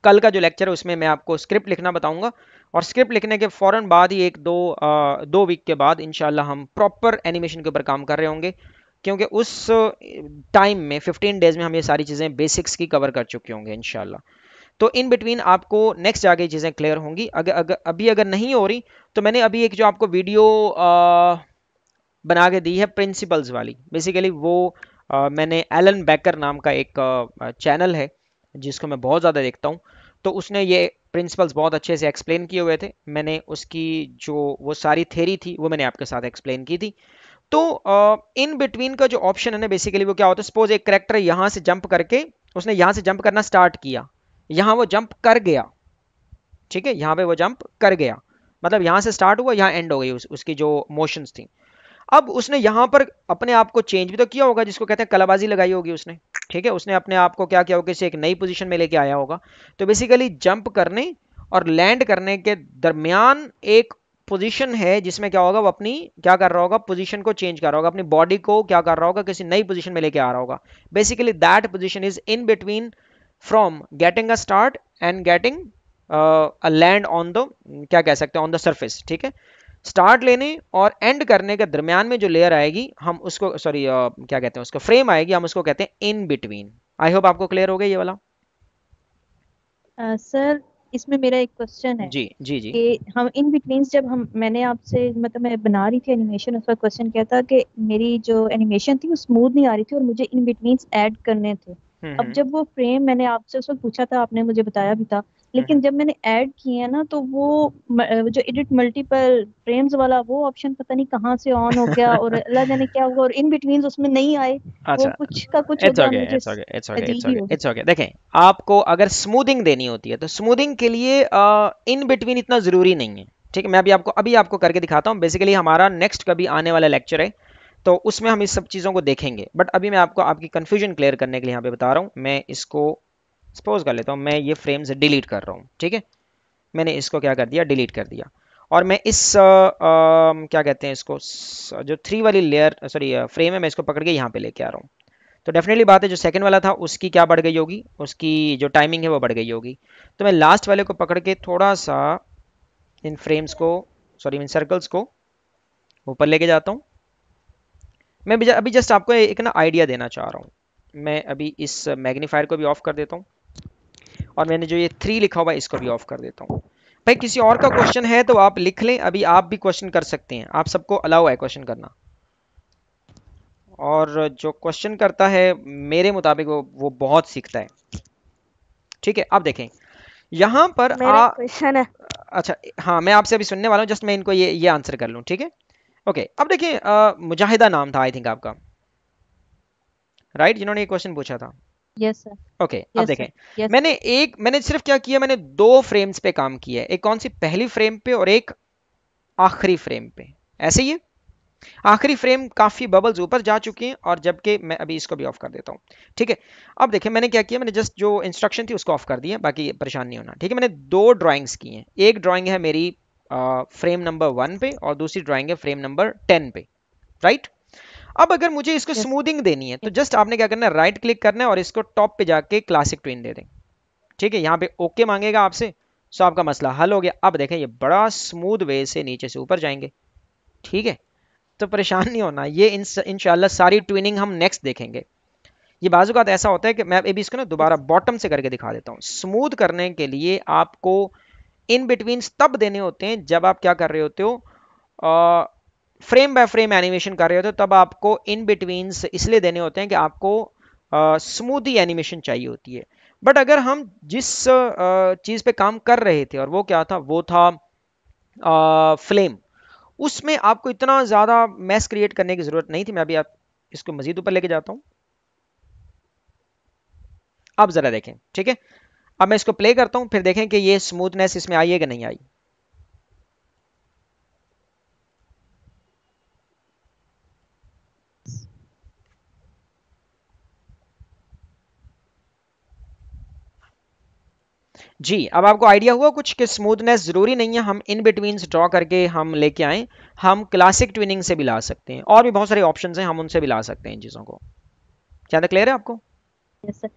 Speaker 1: कल का जो लेक्चर है उसमें मैं आपको स्क्रिप्ट लिखना बताऊंगा और स्क्रिप्ट लिखने के फ़ौरन बाद ही एक दो आ, दो वीक के बाद इनशाला हम प्रॉपर एनिमेशन के ऊपर काम कर रहे होंगे क्योंकि उस टाइम में 15 डेज़ में हम ये सारी चीज़ें बेसिक्स की कवर कर चुके होंगे इनशाला तो इन बिटवीन आपको नेक्स्ट जाके चीज़ें क्लियर होंगी अगर अगर अभी अगर नहीं हो रही तो मैंने अभी एक जो आपको वीडियो आ, बना के दी है प्रिंसिपल्स वाली बेसिकली वो आ, मैंने एलन बैकर नाम का एक आ, चैनल है जिसको मैं बहुत ज़्यादा देखता हूँ तो उसने ये प्रिंसिपल्स बहुत अच्छे से एक्सप्लेन किए हुए थे मैंने उसकी जो वो सारी थेरी थी वो मैंने आपके साथ एक्सप्लेन की थी तो इन बिटवीन का जो ऑप्शन है ना बेसिकली वो क्या होता है सपोज एक करेक्टर यहाँ से जंप करके उसने यहाँ से जंप करना स्टार्ट किया यहाँ वो जंप कर गया ठीक है यहाँ पे वो जंप कर गया मतलब यहाँ से स्टार्ट हुआ यहाँ एंड हो गई उस, उसकी जो मोशंस थी अब उसने यहां पर अपने आप को चेंज भी तो किया होगा जिसको कहते हैं कलाबाजी लगाई होगी उसने ठीक है उसने अपने आप को क्या किया होगा किसी एक नई पोजीशन में लेके आया होगा तो बेसिकली जंप करने और लैंड करने के दरमियान एक पोजीशन है जिसमें क्या होगा वो अपनी क्या कर रहा होगा पोजीशन को चेंज कर रहा होगा अपनी बॉडी को क्या कर रहा होगा किसी नई पोजीशन में लेके आ रहा होगा basically that position is in between from getting a start and getting land on the क्या कह सकते हैं ऑन द सर्फेस ठीक है स्टार्ट लेने और एंड करने के दरमियान में जो लेयर आएगी हम उसको सॉरी क्या कहते हैं उसको फ्रेम आएगी हम उसको कहते हैं इन बिटवीन आई होप आपको क्लियर हो गया ये वाला
Speaker 2: सर uh, इसमें मेरा एक क्वेश्चन है जी जी जी कि हम इन बिटवीन जब हम मैंने आपसे मतलब मैं बना रही थी एनिमेशन उसका क्वेश्चन क्या था कि मेरी जो एनिमेशन थी वो स्मूथ नहीं आ रही थी और मुझे इन बिटवीन ऐड करने थे हम्म, अब हम्म. जब वो फ्रेम मैंने आपसे उस वक्त पूछा था आपने मुझे बताया भी था लेकिन हम्म। जब मैंने ऐड किए हैं ना तो वो जो एडिट मल्टीपल फ्रेम्स वाला वो ऑप्शन पता नहीं कहाँ से ऑन हो गया और अल्लाह जाने क्या हुआ और इन बिटवीन उसमें नहीं आए अच्छा, वो कुछ का कुछ it's okay it's
Speaker 1: okay it's okay it's okay देखें आपको अगर स्मूदिंग देनी होती है तो स्मूदिंग के लिए इन बिटवीन इतना ज़रूरी नहीं है ठीक है मैं अभी आपको अभी आपको करके दिखाता हूँ बेसिकली हमारा नेक्स्ट कभी आने वाला लेक्चर है तो उसमें हम इस सब चीज़ों को देखेंगे बट अभी मैं आपको आपकी कन्फ्यूजन क्लियर करने के लिए यहाँ पे बता रहा हूँ मैं इसको सपोज कर लेता हूँ मैं ये फ्रेम्स डिलीट कर रहा हूँ ठीक है मैंने इसको क्या कर दिया डिलीट कर दिया और मैं इस आ, आ, क्या कहते हैं इसको जो थ्री वाली लेयर सॉरी फ्रेम है मैं इसको पकड़ के यहाँ पे लेके आ रहा हूँ तो डेफिनेटली बात है जो सेकंड वाला था उसकी क्या बढ़ गई होगी उसकी जो टाइमिंग है वो बढ़ गई होगी तो मैं लास्ट वाले को पकड़ के थोड़ा सा इन फ्रेम्स को सॉरी इन सर्कल्स को ऊपर लेके जाता हूँ मैं अभी जस्ट आपको एक ना आइडिया देना चाह रहा हूँ मैं अभी इस मैग्नीफायर को भी ऑफ कर देता हूँ और मैंने जो ये थ्री लिखा हुआ है इसको भी ऑफ कर देता हूँ भाई किसी और का क्वेश्चन है तो आप लिख लें अभी आप भी क्वेश्चन कर सकते हैं आप सबको अलाउ है क्वेश्चन करना और जो क्वेश्चन करता है मेरे मुताबिक वो वो बहुत सीखता है ठीक है आप देखें यहाँ पर क्वेश्चन है अच्छा हाँ मैं आपसे अभी सुनने वाला हूँ जस्ट मैं इनको ये ये आंसर कर लूँ ठीक है ओके अब देखिए मुजाहिदा नाम था आई थिंक आपका राइट जिन्होंने ये क्वेश्चन पूछा था यस सर ओके अब देखें yes, मैंने एक मैंने सिर्फ क्या किया मैंने दो फ्रेम्स पे काम किया है एक कौन सी पहली फ्रेम पे और एक आखिरी फ्रेम पे ऐसे ही आखिरी फ्रेम काफ़ी बबल्स ऊपर जा चुके हैं और जबकि मैं अभी इसको भी ऑफ कर देता हूँ ठीक है अब देखें मैंने क्या किया मैंने जस्ट जो इंस्ट्रक्शन थी उसको ऑफ कर दिया बाकी परेशान नहीं होना ठीक है मैंने दो ड्राॅइंग्स की हैं एक ड्रॉइंग है मेरी फ्रेम नंबर वन पे और दूसरी ड्रॉइंग है फ्रेम नंबर टेन पे राइट अब अगर मुझे इसको स्मूदिंग देनी है तो जस्ट आपने क्या करना है राइट क्लिक करना है और इसको टॉप पे जाके क्लासिक ट्विन दे दें ठीक है यहाँ पे ओके मांगेगा आपसे सो आपका मसला हल हो गया अब देखें ये बड़ा स्मूद वे से नीचे से ऊपर जाएंगे ठीक है तो परेशान नहीं होना ये इनशाला सारी ट्विनिंग हम नेक्स्ट देखेंगे ये बाजू का तो ऐसा होता है कि मैं अभी इसको ना दोबारा बॉटम से करके दिखा देता हूँ स्मूद करने के लिए आपको इन बिटवीन तब देने होते हैं जब आप क्या कर रहे होते हो फ्रेम बाय फ्रेम एनिमेशन कर रहे होते हो तब आपको इन बिटवीन्स इसलिए देने होते हैं कि आपको स्मूदी uh, एनिमेशन चाहिए होती है बट अगर हम जिस uh, चीज़ पे काम कर रहे थे और वो क्या था वो था फ्लेम uh, उसमें आपको इतना ज़्यादा मैस क्रिएट करने की ज़रूरत नहीं थी मैं अभी आप इसको मज़ीद ऊपर लेके जाता हूं आप ज़रा देखें ठीक है अब मैं इसको प्ले करता हूं फिर देखें कि ये स्मूथनेस इसमें आई है कि नहीं आई जी अब आपको आइडिया हुआ कुछ कि स्मूथनेस ज़रूरी नहीं है हम इन बिटवीन्स ड्रॉ करके हम लेके आए हम क्लासिक ट्विनिंग से भी ला सकते हैं और भी बहुत सारे ऑप्शन हैं हम उनसे भी ला सकते हैं इन चीज़ों को ज़्यादा क्लियर है आपको yes, sir.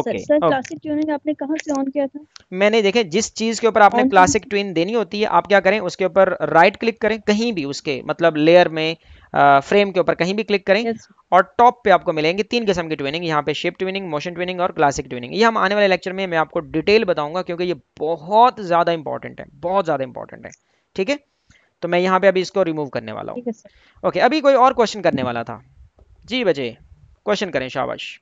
Speaker 1: okay. sir,
Speaker 2: okay. आपने कहाँ से ऑन किया था
Speaker 1: मैंने देखे जिस चीज के ऊपर आपने क्लासिक ट्विन देनी होती है आप क्या करें उसके ऊपर राइट क्लिक करें कहीं भी उसके मतलब लेयर में फ्रेम के ऊपर कहीं भी क्लिक करें yes. और टॉप पे आपको मिलेंगे तीन किस्म की ट्विनिंग यहाँ पे शेप ट्विनिंग मोशन ट्विनिंग और क्लासिक ट्विनिंग ये हम आने वाले लेक्चर में मैं आपको डिटेल बताऊंगा क्योंकि ये बहुत ज़्यादा इंपॉर्टेंट है बहुत ज़्यादा इंपॉर्टेंट है ठीक है तो मैं यहाँ पे अभी इसको रिमूव करने वाला हूँ ओके okay, अभी कोई और क्वेश्चन करने वाला था जी बजे क्वेश्चन करें शाबाश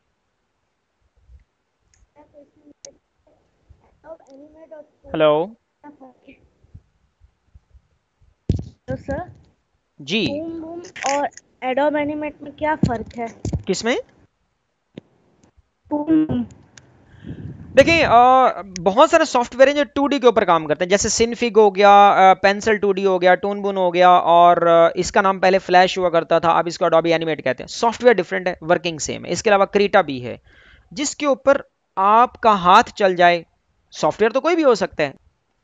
Speaker 1: हेलो सर जी
Speaker 2: बूम बूम और एडोब एनिमेट में क्या फर्क है
Speaker 1: किसमें देखिए बहुत सारे सॉफ्टवेयर हैं जो टू के ऊपर काम करते हैं जैसे सिनफिग हो गया पेंसिल टू हो गया टोनबुन हो गया और इसका नाम पहले फ्लैश हुआ करता था अब इसको डॉबी एनिमेट कहते हैं सॉफ्टवेयर डिफरेंट है वर्किंग सेम है इसके अलावा क्रीटा भी है जिसके ऊपर आपका हाथ चल जाए सॉफ्टवेयर तो कोई भी हो सकता है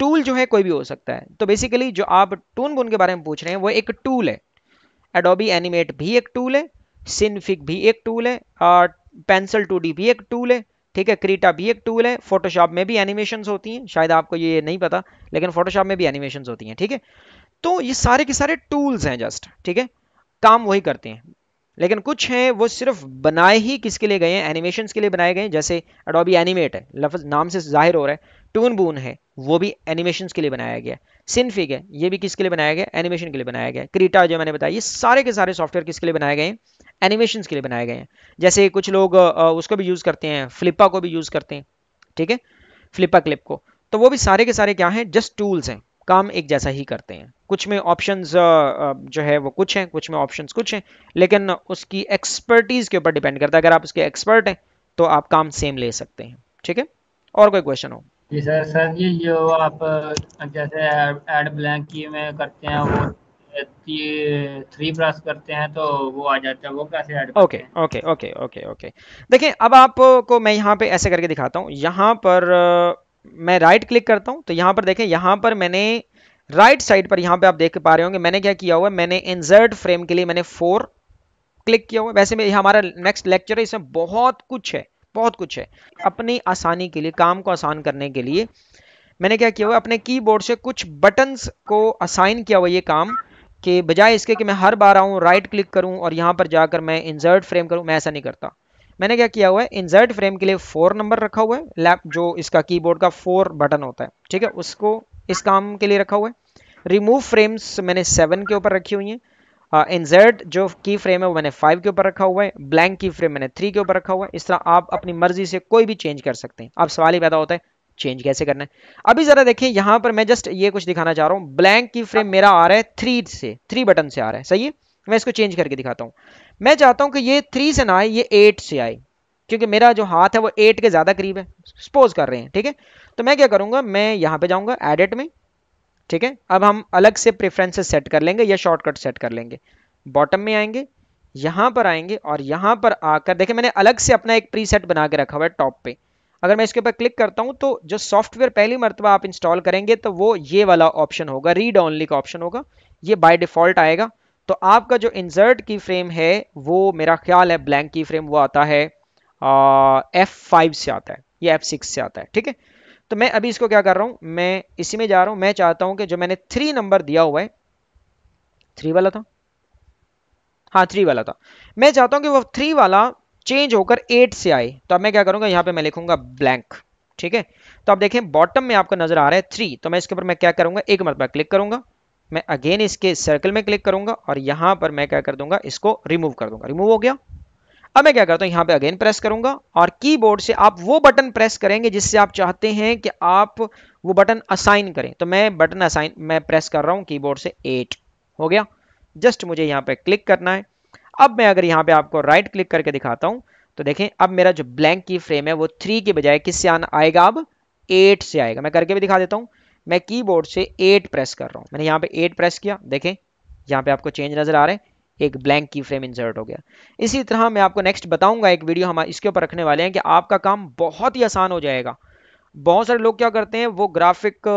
Speaker 1: टूल जो है कोई भी हो सकता है तो बेसिकली जो आप टून बुन के बारे में पूछ रहे हैं वो एक टूल है एडोबी एनिमेट भी एक टूल है सिनफिक भी एक टूल है और पेंसिल टू भी एक टूल है ठीक है क्रीटा भी एक टूल है फोटोशॉप में भी एनिमेशन होती हैं शायद आपको ये नहीं पता लेकिन फोटोशॉप में भी एनिमेशन होती हैं ठीक है तो ये सारे के सारे टूल्स हैं जस्ट ठीक है काम वही करते हैं लेकिन कुछ हैं वो सिर्फ बनाए ही किसके लिए गए हैं एनिमेशन के लिए बनाए गए हैं जैसे अडोबी एनिमेट है लफ्ज नाम से जाहिर हो रहा है टून बून है वो भी एनिमेशन के लिए बनाया गया सिंफिक है ये भी किसके लिए बनाया गया एनिमेशन के लिए बनाया गया क्रीटा जो मैंने बताया ये सारे के सारे सॉफ्टवेयर किसके लिए बनाए गए हैं एनिमेशन के लिए बनाए गए हैं जैसे कुछ लोग उसको भी यूज़ करते हैं फ्लिपा को भी यूज़ करते हैं ठीक है फ्लिपा क्लिप को तो वो भी सारे के सारे क्या हैं जस्ट टूल्स हैं काम एक जैसा ही करते हैं कुछ में ऑप्शंस जो है वो कुछ हैं कुछ में ऑप्शंस कुछ हैं लेकिन उसकी एक्सपर्टीज़ के ऊपर डिपेंड करता है अगर आप उसके एक्सपर्ट हैं तो आप काम सेम ले सकते हैं ठीक है और कोई क्वेश्चन हो
Speaker 2: जी सर सर जी जो आप जैसे ऐड ब्लैंक की में करते हैं वो थ्री प्लस करते हैं तो वो आ जाता है वो कैसे add okay
Speaker 1: okay okay okay okay देखिए अब आपको मैं यहाँ पे ऐसे करके दिखाता हूँ यहाँ पर मैं राइट क्लिक करता हूँ तो यहाँ पर देखें यहाँ पर मैंने राइट right साइड पर यहाँ पे आप देख पा रहे होंगे मैंने क्या किया हुआ है मैंने इंजर्ट फ्रेम के लिए मैंने फोर क्लिक किया हुआ है वैसे में हमारा नेक्स्ट लेक्चर है इसमें बहुत कुछ है बहुत कुछ है अपनी आसानी के लिए काम को आसान करने के लिए मैंने क्या किया हुआ अपने कीबोर्ड से कुछ बटन्स को असाइन किया हुआ ये काम के बजाय इसके कि मैं हर बार आऊँ राइट क्लिक करूँ और यहाँ पर जाकर मैं इंजर्ट फ्रेम करूँ मैं ऐसा नहीं करता मैंने क्या किया हुआ है इंजर्ट फ्रेम के लिए फोर नंबर रखा हुआ है लैप जो इसका कीबोर्ड का फोर बटन होता है ठीक है उसको इस काम के लिए रखा हुआ है रिमूव फ्रेम्स मैंने सेवन के ऊपर रखी हुई हैं इंसर्ट हाँ, जो की फ्रेम है वो मैंने फाइव के ऊपर रखा हुआ है ब्लैंक की फ्रेम मैंने थ्री के ऊपर रखा हुआ है इस तरह आप अपनी मर्जी से कोई भी चेंज कर सकते हैं अब सवाल ही पैदा होता है चेंज कैसे करना है अभी जरा देखें यहां पर मैं जस्ट ये कुछ दिखाना चाह रहा हूं ब्लैंक की फ्रेम मेरा आ रहा है थ्री से थ्री बटन से आ रहा है सही है मैं इसको चेंज करके दिखाता हूँ मैं चाहता हूँ कि ये थ्री से ना आए ये एट से आए क्योंकि मेरा जो हाथ है वो एट के ज़्यादा करीब है सपोज कर रहे हैं ठीक है तो मैं क्या करूँगा मैं यहाँ पे जाऊँगा एडिट में ठीक है अब हम अलग से प्रेफरेंसेस सेट कर लेंगे या शॉर्टकट सेट कर लेंगे बॉटम में आएंगे यहां पर आएंगे और यहां पर आकर देखिए मैंने अलग से अपना एक प्री सेट बना के रखा हुआ है टॉप पे अगर मैं इसके ऊपर क्लिक करता हूं तो जो सॉफ्टवेयर पहली मरतबा आप इंस्टॉल करेंगे तो वो ये वाला ऑप्शन होगा रीड ऑनली का ऑप्शन होगा ये बाय डिफॉल्ट आएगा तो आपका जो इंसर्ट की फ्रेम है वो मेरा ख्याल है ब्लैंक की फ्रेम वो आता है एफ फाइव से आता है या एफ सिक्स से आता है ठीक है तो मैं अभी इसको क्या कर रहा हूं मैं इसी में जा रहा हूं मैं चाहता हूं कि जो मैंने थ्री नंबर दिया हुआ है थ्री वाला था हाँ थ्री वाला था मैं चाहता हूं कि वो थ्री वाला चेंज होकर एट से आए तो अब मैं क्या करूंगा यहां पे मैं लिखूंगा ब्लैंक ठीक है तो आप देखें बॉटम में आपको नजर आ रहा है थ्री तो मैं इसके ऊपर मैं क्या करूंगा एक मरतबा क्लिक करूंगा मैं अगेन इसके सर्कल में क्लिक करूंगा और यहां पर मैं क्या कर दूंगा इसको रिमूव कर दूंगा रिमूव हो गया अब मैं क्या करता हूं यहाँ पे अगेन प्रेस करूंगा और कीबोर्ड से आप वो बटन प्रेस करेंगे जिससे आप चाहते हैं कि आप वो बटन असाइन करें तो मैं बटन असाइन मैं प्रेस कर रहा हूं कीबोर्ड से एट हो गया जस्ट मुझे यहां पे क्लिक करना है अब मैं अगर यहाँ पे आपको राइट right क्लिक करके दिखाता हूं तो देखें अब मेरा जो ब्लैंक की फ्रेम है वो थ्री के बजाय किससे आना आएगा अब एट से आएगा मैं करके भी दिखा देता हूँ मैं की से एट प्रेस कर रहा हूँ मैंने यहाँ पे एट प्रेस किया देखें यहाँ पे आपको चेंज नजर आ रहे हैं एक ब्लैंक की फ्रेम इंसर्ट हो गया इसी तरह मैं आपको नेक्स्ट बताऊंगा एक वीडियो हम इसके ऊपर रखने वाले हैं कि आपका काम बहुत ही आसान हो जाएगा बहुत सारे लोग क्या करते हैं वो ग्राफिक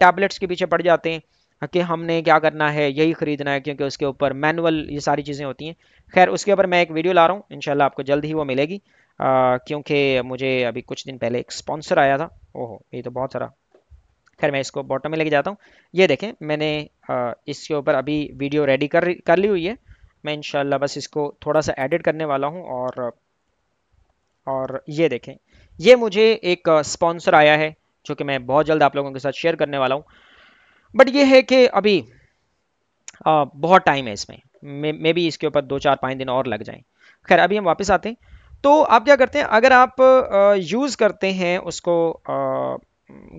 Speaker 1: टैबलेट्स के पीछे पड़ जाते हैं कि हमने क्या करना है यही खरीदना है क्योंकि उसके ऊपर मैनुअल ये सारी चीज़ें होती हैं खैर उसके ऊपर मैं एक वीडियो ला रहा हूँ इनशाला आपको जल्द ही वो मिलेगी क्योंकि मुझे अभी कुछ दिन पहले एक स्पॉन्सर आया था ओहो ये तो बहुत सारा खैर मैं इसको बॉटम में लेके जाता हूँ ये देखें मैंने आ, इसके ऊपर अभी वीडियो रेडी कर कर ली हुई है मैं इन बस इसको थोड़ा सा एडिट करने वाला हूँ और और ये देखें ये मुझे एक स्पॉन्सर आया है जो कि मैं बहुत जल्द आप लोगों के साथ शेयर करने वाला हूँ बट ये है कि अभी आ, बहुत टाइम है इसमें मे, मे भी इसके ऊपर दो चार पाँच दिन और लग जाएं खैर अभी हम वापस आते हैं तो आप क्या करते हैं अगर आप यूज़ करते हैं उसको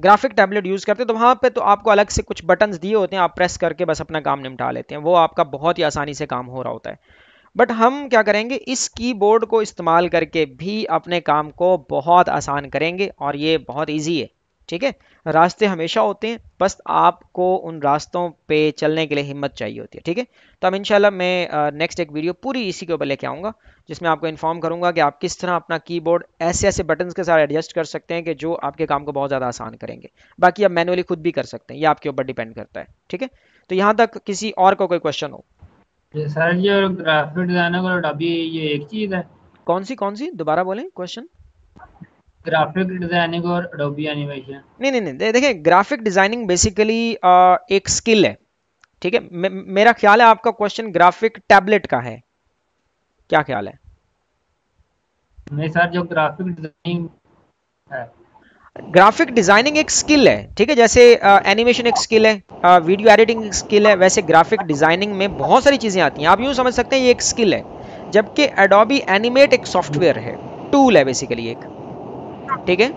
Speaker 1: ग्राफिक टैबलेट यूज़ करते हैं तो वहाँ पे तो आपको अलग से कुछ बटन्स दिए होते हैं आप प्रेस करके बस अपना काम निपटा लेते हैं वो आपका बहुत ही आसानी से काम हो रहा होता है बट हम क्या करेंगे इस कीबोर्ड को इस्तेमाल करके भी अपने काम को बहुत आसान करेंगे और ये बहुत ईजी है ठीक है रास्ते हमेशा होते हैं बस आपको उन रास्तों पे चलने के लिए हिम्मत चाहिए होती है ठीक है तो अब इंशाल्लाह मैं नेक्स्ट एक वीडियो पूरी इसी के ऊपर लेके आऊँगा जिसमें आपको इन्फॉर्म करूँगा कि आप किस तरह अपना कीबोर्ड ऐसे ऐसे बटन्स के साथ एडजस्ट कर सकते हैं कि जो आपके काम को बहुत ज़्यादा आसान करेंगे बाकी आप मैनुअली खुद भी कर सकते हैं ये आपके ऊपर डिपेंड करता है ठीक है तो यहाँ तक किसी और को कोई क्वेश्चन हो सर जी और ग्राफिक डिजाइनर अभी ये एक चीज़ है कौन सी कौन सी दोबारा बोलें क्वेश्चन ग्राफिक डिजाइनिंग और अडोबी एनिमेशन नहीं नहीं नहीं देखिए ग्राफिक डिजाइनिंग बेसिकली एक स्किल है ठीक है मे, मेरा ख्याल है आपका क्वेश्चन ग्राफिक टैबलेट का है क्या ख्याल है नहीं सर जो ग्राफिक डिजाइनिंग है ग्राफिक डिजाइनिंग एक स्किल है ठीक है जैसे एनिमेशन एक स्किल है आ, वीडियो एडिटिंग एक स्किल है वैसे ग्राफिक डिजाइनिंग में बहुत सारी चीजें आती हैं आप यूं समझ सकते हैं ये एक स्किल है जबकि एडोबी एनिमेट एक सॉफ्टवेयर है टूल है बेसिकली एक ठीक है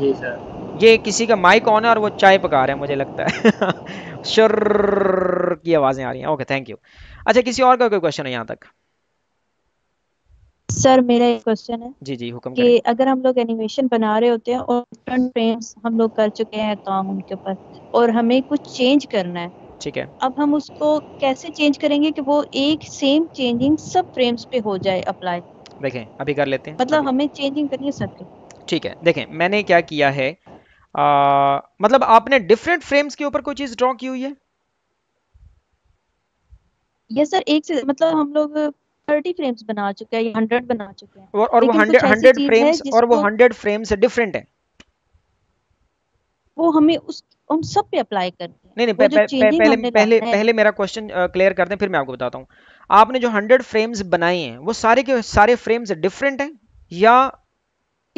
Speaker 1: जी सर ये किसी का माइक ऑन है और वो चाय पका रहे हैं मुझे लगता है शर की आवाज़ें आ रही हैं ओके थैंक यू अच्छा किसी और का कोई क्वेश्चन है यहाँ तक
Speaker 2: सर मेरा एक क्वेश्चन है
Speaker 1: जी जी हुक्म कि
Speaker 2: अगर हम लोग एनिमेशन बना रहे होते हैं और डिफरेंट फ्रेम्स हम लोग कर चुके हैं काम तो उनके ऊपर और हमें कुछ चेंज करना है ठीक है अब हम उसको कैसे चेंज करेंगे कि वो एक सेम चेंजिंग सब फ्रेम्स पे हो जाए अप्लाई
Speaker 1: देखें अभी कर लेते हैं मतलब हमें चेंजिंग करनी है सबके ठीक है देखें मैंने क्या किया है आ, मतलब आपने डिफरेंट फ्रेम्स के ऊपर कोई चीज ड्रॉ की हुई है
Speaker 2: यस सर एक से मतलब हम लोग 30 फ्रेम्स बना चुके हैं या 100 बना चुके
Speaker 1: हैं और, और वो 100 100 फ्रेम्स और वो 100 फ्रेम्स से डिफरेंट है
Speaker 2: वो हमें उस उन सब पे अप्लाई करते हैं नहीं नहीं पह, पह, पह, पहले पहले पहले
Speaker 1: मेरा क्वेश्चन क्लियर करते हैं फिर मैं आपको बताता हूं आपने जो हंड्रेड फ्रेम्स बनाए हैं वो सारे के सारे फ्रेम्स डिफरेंट हैं या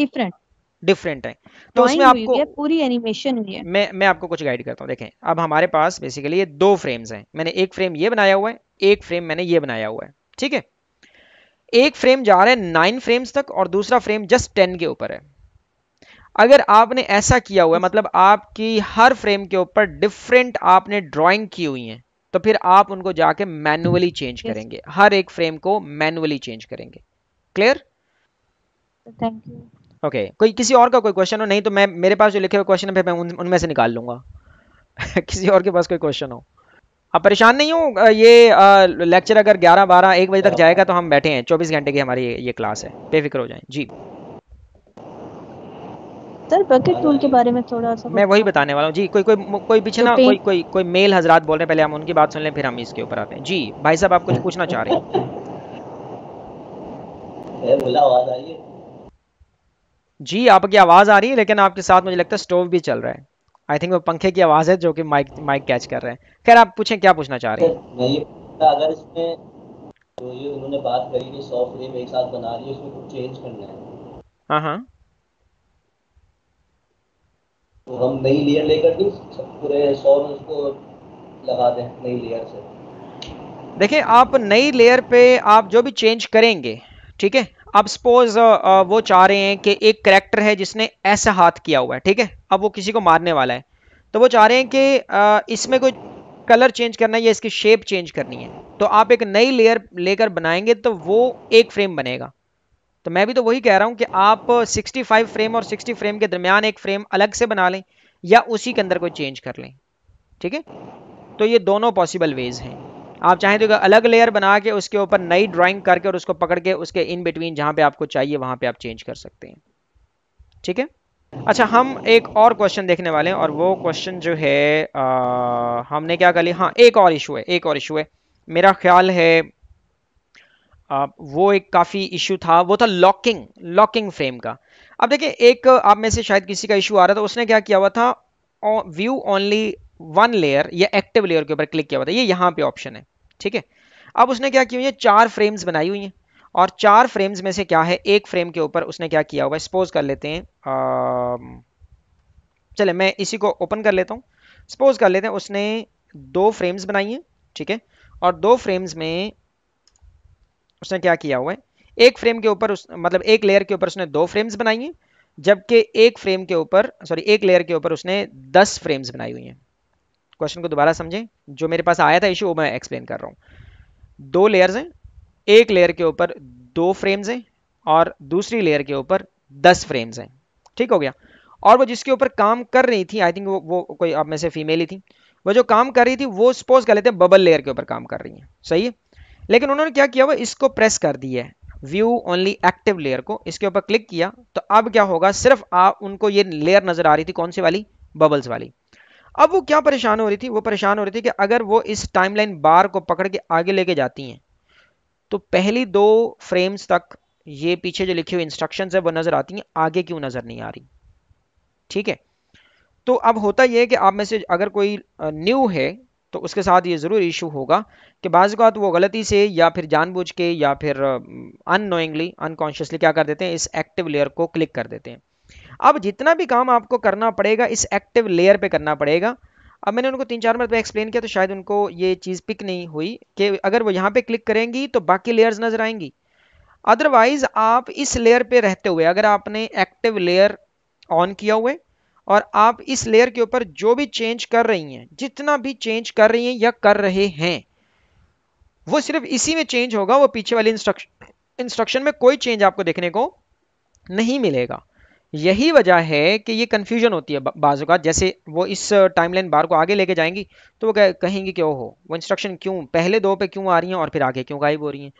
Speaker 1: डिफरेंट तो डिफरेंट है तो उसमें आपको पूरी एनिमेशन हुई है मैं मैं आपको कुछ गाइड करता हूँ देखें अब हमारे पास बेसिकली ये दो फ्रेम्स हैं मैंने एक फ्रेम ये बनाया हुआ है एक फ्रेम मैंने ये बनाया हुआ है ठीक है एक फ्रेम जा रहा है नाइन फ्रेम्स तक और दूसरा फ्रेम जस्ट टेन के ऊपर है अगर आपने ऐसा किया हुआ है मतलब आपकी हर फ्रेम के ऊपर डिफरेंट आपने ड्रॉइंग की हुई है तो फिर आप उनको जाके मैनुअली चेंज करेंगे हर एक फ्रेम को मैनुअली चेंज करेंगे क्लियर थैंक यू ओके कोई किसी और का कोई क्वेश्चन हो नहीं तो मैं मेरे पास जो लिखे हुए क्वेश्चन है मैं उन, उनमें से निकाल लूंगा किसी और के पास कोई क्वेश्चन हो आप परेशान नहीं हो ये लेक्चर अगर 11 12 एक बजे तक जाएगा तो हम बैठे हैं 24 घंटे की हमारी ये, ये क्लास है बेफिक्र हो जाए जी
Speaker 2: सर बकेट टूल के बारे में थोड़ा सा मैं वही
Speaker 1: बताने वाला हूँ जी कोई कोई कोई पीछे ना तो कोई कोई कोई मेल हजरात बोल रहे हैं पहले हम उनकी बात सुन लें फिर हम इसके ऊपर आते हैं जी भाई साहब आप कुछ पूछना चाह रहे हैं जी आपकी आवाज़ आ रही है लेकिन आपके साथ मुझे लगता है स्टोव भी चल रहा है आई थिंक वो पंखे की आवाज़ है जो कि माइक माइक कैच कर रहे हैं खैर आप पूछें क्या पूछना चाह रहे हैं अगर इसमें जो ये उन्होंने बात करी कि सॉफ्ट एक साथ बना रही है उसमें कुछ चेंज करना है हाँ हाँ तो हम नई लेयर लेकर के पूरे सौ में उसको लगा दें नई लेयर से देखिए आप नई लेयर पे आप जो भी चेंज करेंगे ठीक है अब सपोज वो चाह रहे हैं कि एक करेक्टर है जिसने ऐसा हाथ किया हुआ है ठीक है अब वो किसी को मारने वाला है तो वो चाह रहे हैं कि इसमें कोई कलर चेंज करना है या इसकी शेप चेंज करनी है तो आप एक नई लेयर लेकर बनाएंगे तो वो एक फ्रेम बनेगा तो मैं भी तो वही कह रहा हूं कि आप 65 फ्रेम और 60 फ्रेम के दरमियान एक फ्रेम अलग से बना लें या उसी के अंदर कोई चेंज कर लें ठीक है तो ये दोनों पॉसिबल वेज हैं आप चाहें तो अलग लेयर बना के उसके ऊपर नई ड्राइंग करके और उसको पकड़ के उसके इन बिटवीन जहाँ पे आपको चाहिए वहाँ पे आप चेंज कर सकते हैं ठीक है अच्छा हम एक और क्वेश्चन देखने वाले हैं और वो क्वेश्चन जो है आ, हमने क्या कर लिया हाँ एक और इशू है एक और इशू है मेरा ख्याल है वो एक काफ़ी इशू था वो था लॉकिंग लॉकिंग फ्रेम का अब देखिए एक आप में से शायद किसी का इशू आ रहा था उसने क्या किया हुआ था व्यू ओनली वन लेयर या एक्टिव लेयर के ऊपर क्लिक किया हुआ था ये यहाँ पे ऑप्शन है ठीक है अब उसने क्या किया हुई है चार फ्रेम्स बनाई हुई हैं और चार फ्रेम्स में से क्या है एक फ्रेम के ऊपर उसने क्या किया हुआ है सपोज कर लेते हैं चले मैं इसी को ओपन कर लेता हूँ सपोज कर लेते हैं उसने दो फ्रेम्स बनाई हैं ठीक है और दो फ्रेम्स में उसने क्या किया हुआ है एक फ्रेम के ऊपर उस मतलब एक लेयर के ऊपर उसने दो फ्रेम्स बनाई हैं जबकि एक फ्रेम के ऊपर सॉरी एक लेयर के ऊपर उसने दस फ्रेम्स बनाई हुई हैं क्वेश्चन को दोबारा समझें जो मेरे पास आया था इशू वो मैं एक्सप्लेन कर रहा हूँ दो लेयर्स हैं एक लेयर के ऊपर दो फ्रेम्स हैं और दूसरी लेयर के ऊपर दस फ्रेम्स हैं ठीक हो गया और वो जिसके ऊपर काम कर रही थी आई थिंक वो वो कोई आप में से फीमेल ही थी वो जो काम कर रही थी वो सपोज कर लेते हैं बबल लेयर के ऊपर काम कर रही है सही है लेकिन उन्होंने क्या किया वो इसको प्रेस कर दिया है व्यू ओनली एक्टिव लेयर को इसके ऊपर क्लिक किया तो अब क्या होगा सिर्फ आ, उनको ये लेयर नजर आ रही थी कौन सी वाली बबल्स वाली अब वो क्या परेशान हो रही थी वो परेशान हो रही थी कि अगर वो इस टाइमलाइन बार को पकड़ के आगे लेके जाती हैं तो पहली दो फ्रेम्स तक ये पीछे जो लिखी हुई इंस्ट्रक्शन है वो नजर आती हैं आगे क्यों नजर नहीं आ रही ठीक है तो अब होता यह है कि आप में से अगर कोई न्यू है तो उसके साथ ये ज़रूर इशू होगा कि बाज़ात वो गलती से या फिर जानबूझ के या फिर अनोइंगली अनकॉन्शियसली क्या कर देते हैं इस एक्टिव लेयर को क्लिक कर देते हैं अब जितना भी काम आपको करना पड़ेगा इस एक्टिव लेयर पे करना पड़ेगा अब मैंने उनको तीन चार मरतबा एक्सप्लेन किया तो शायद उनको ये चीज़ पिक नहीं हुई कि अगर वो यहाँ पर क्लिक करेंगी तो बाकी लेयर्स नज़र आएंगी अदरवाइज़ आप इस लेयर पर रहते हुए अगर आपने एक्टिव लेयर ऑन किया हुआ है और आप इस लेयर के ऊपर जो भी चेंज कर रही हैं जितना भी चेंज कर रही हैं या कर रहे हैं वो सिर्फ इसी में चेंज होगा वो पीछे वाले इंस्ट्रक्शन इंस्ट्रक्शन में कोई चेंज आपको देखने को नहीं मिलेगा यही वजह है कि ये कन्फ्यूजन होती है बाजू का जैसे वो इस टाइमलाइन uh, बार को आगे लेके जाएंगी तो वो कहेंगी कि ओहो वो इंस्ट्रक्शन क्यों पहले दो पे क्यों आ रही हैं और फिर आगे क्यों गायब हो रही हैं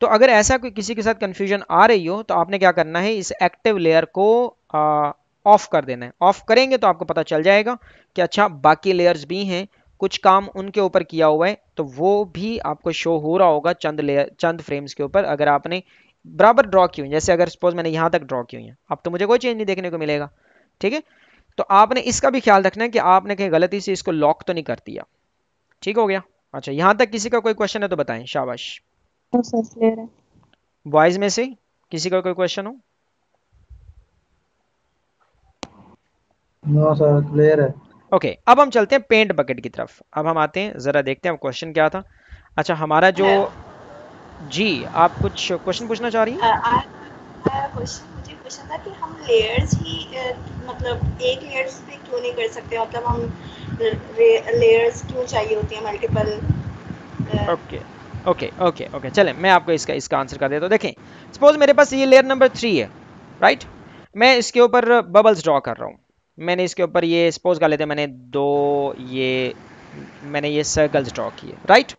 Speaker 1: तो अगर ऐसा कोई किसी के साथ कन्फ्यूजन आ रही हो तो आपने क्या करना है इस एक्टिव लेयर को uh, ऑफ कर देना है ऑफ करेंगे तो आपको पता चल जाएगा कि अच्छा बाकी लेयर्स भी हैं कुछ काम उनके ऊपर किया हुआ है तो वो भी आपको शो हो रहा होगा चंद लेयर चंद फ्रेम्स के ऊपर अगर आपने बराबर ड्रॉ की हुई जैसे अगर सपोज मैंने यहाँ तक ड्रॉ की हुई है अब तो मुझे कोई चेंज नहीं देखने को मिलेगा ठीक है तो आपने इसका भी ख्याल रखना है कि आपने कहीं गलती से इसको लॉक तो नहीं कर दिया ठीक हो गया अच्छा यहाँ तक किसी का कोई क्वेश्चन है तो बताएं शाबाश वॉइस में से किसी का कोई क्वेश्चन हो नो सर क्लियर है ओके okay, अब हम चलते हैं पेंट बकेट की तरफ अब हम आते हैं ज़रा देखते हैं क्वेश्चन क्या था अच्छा हमारा जो जी आप कुछ क्वेश्चन पूछना चाह रही हैं uh,
Speaker 2: मुझे था कि हम लेयर्स ही uh, मतलब एक लेयर्स पे क्यों नहीं कर सकते मतलब हम लेयर्स क्यों चाहिए होती है multiple
Speaker 1: okay okay okay okay चलें मैं आपको इसका इसका आंसर कर देता हूँ देखें सपोज मेरे पास ये लेयर नंबर थ्री है राइट मैं इसके ऊपर बबल्स ड्रॉ कर रहा हूँ मैंने इसके ऊपर ये सपोज कर लेते मैंने दो ये मैंने ये सर्कल्स ड्रॉ किए राइट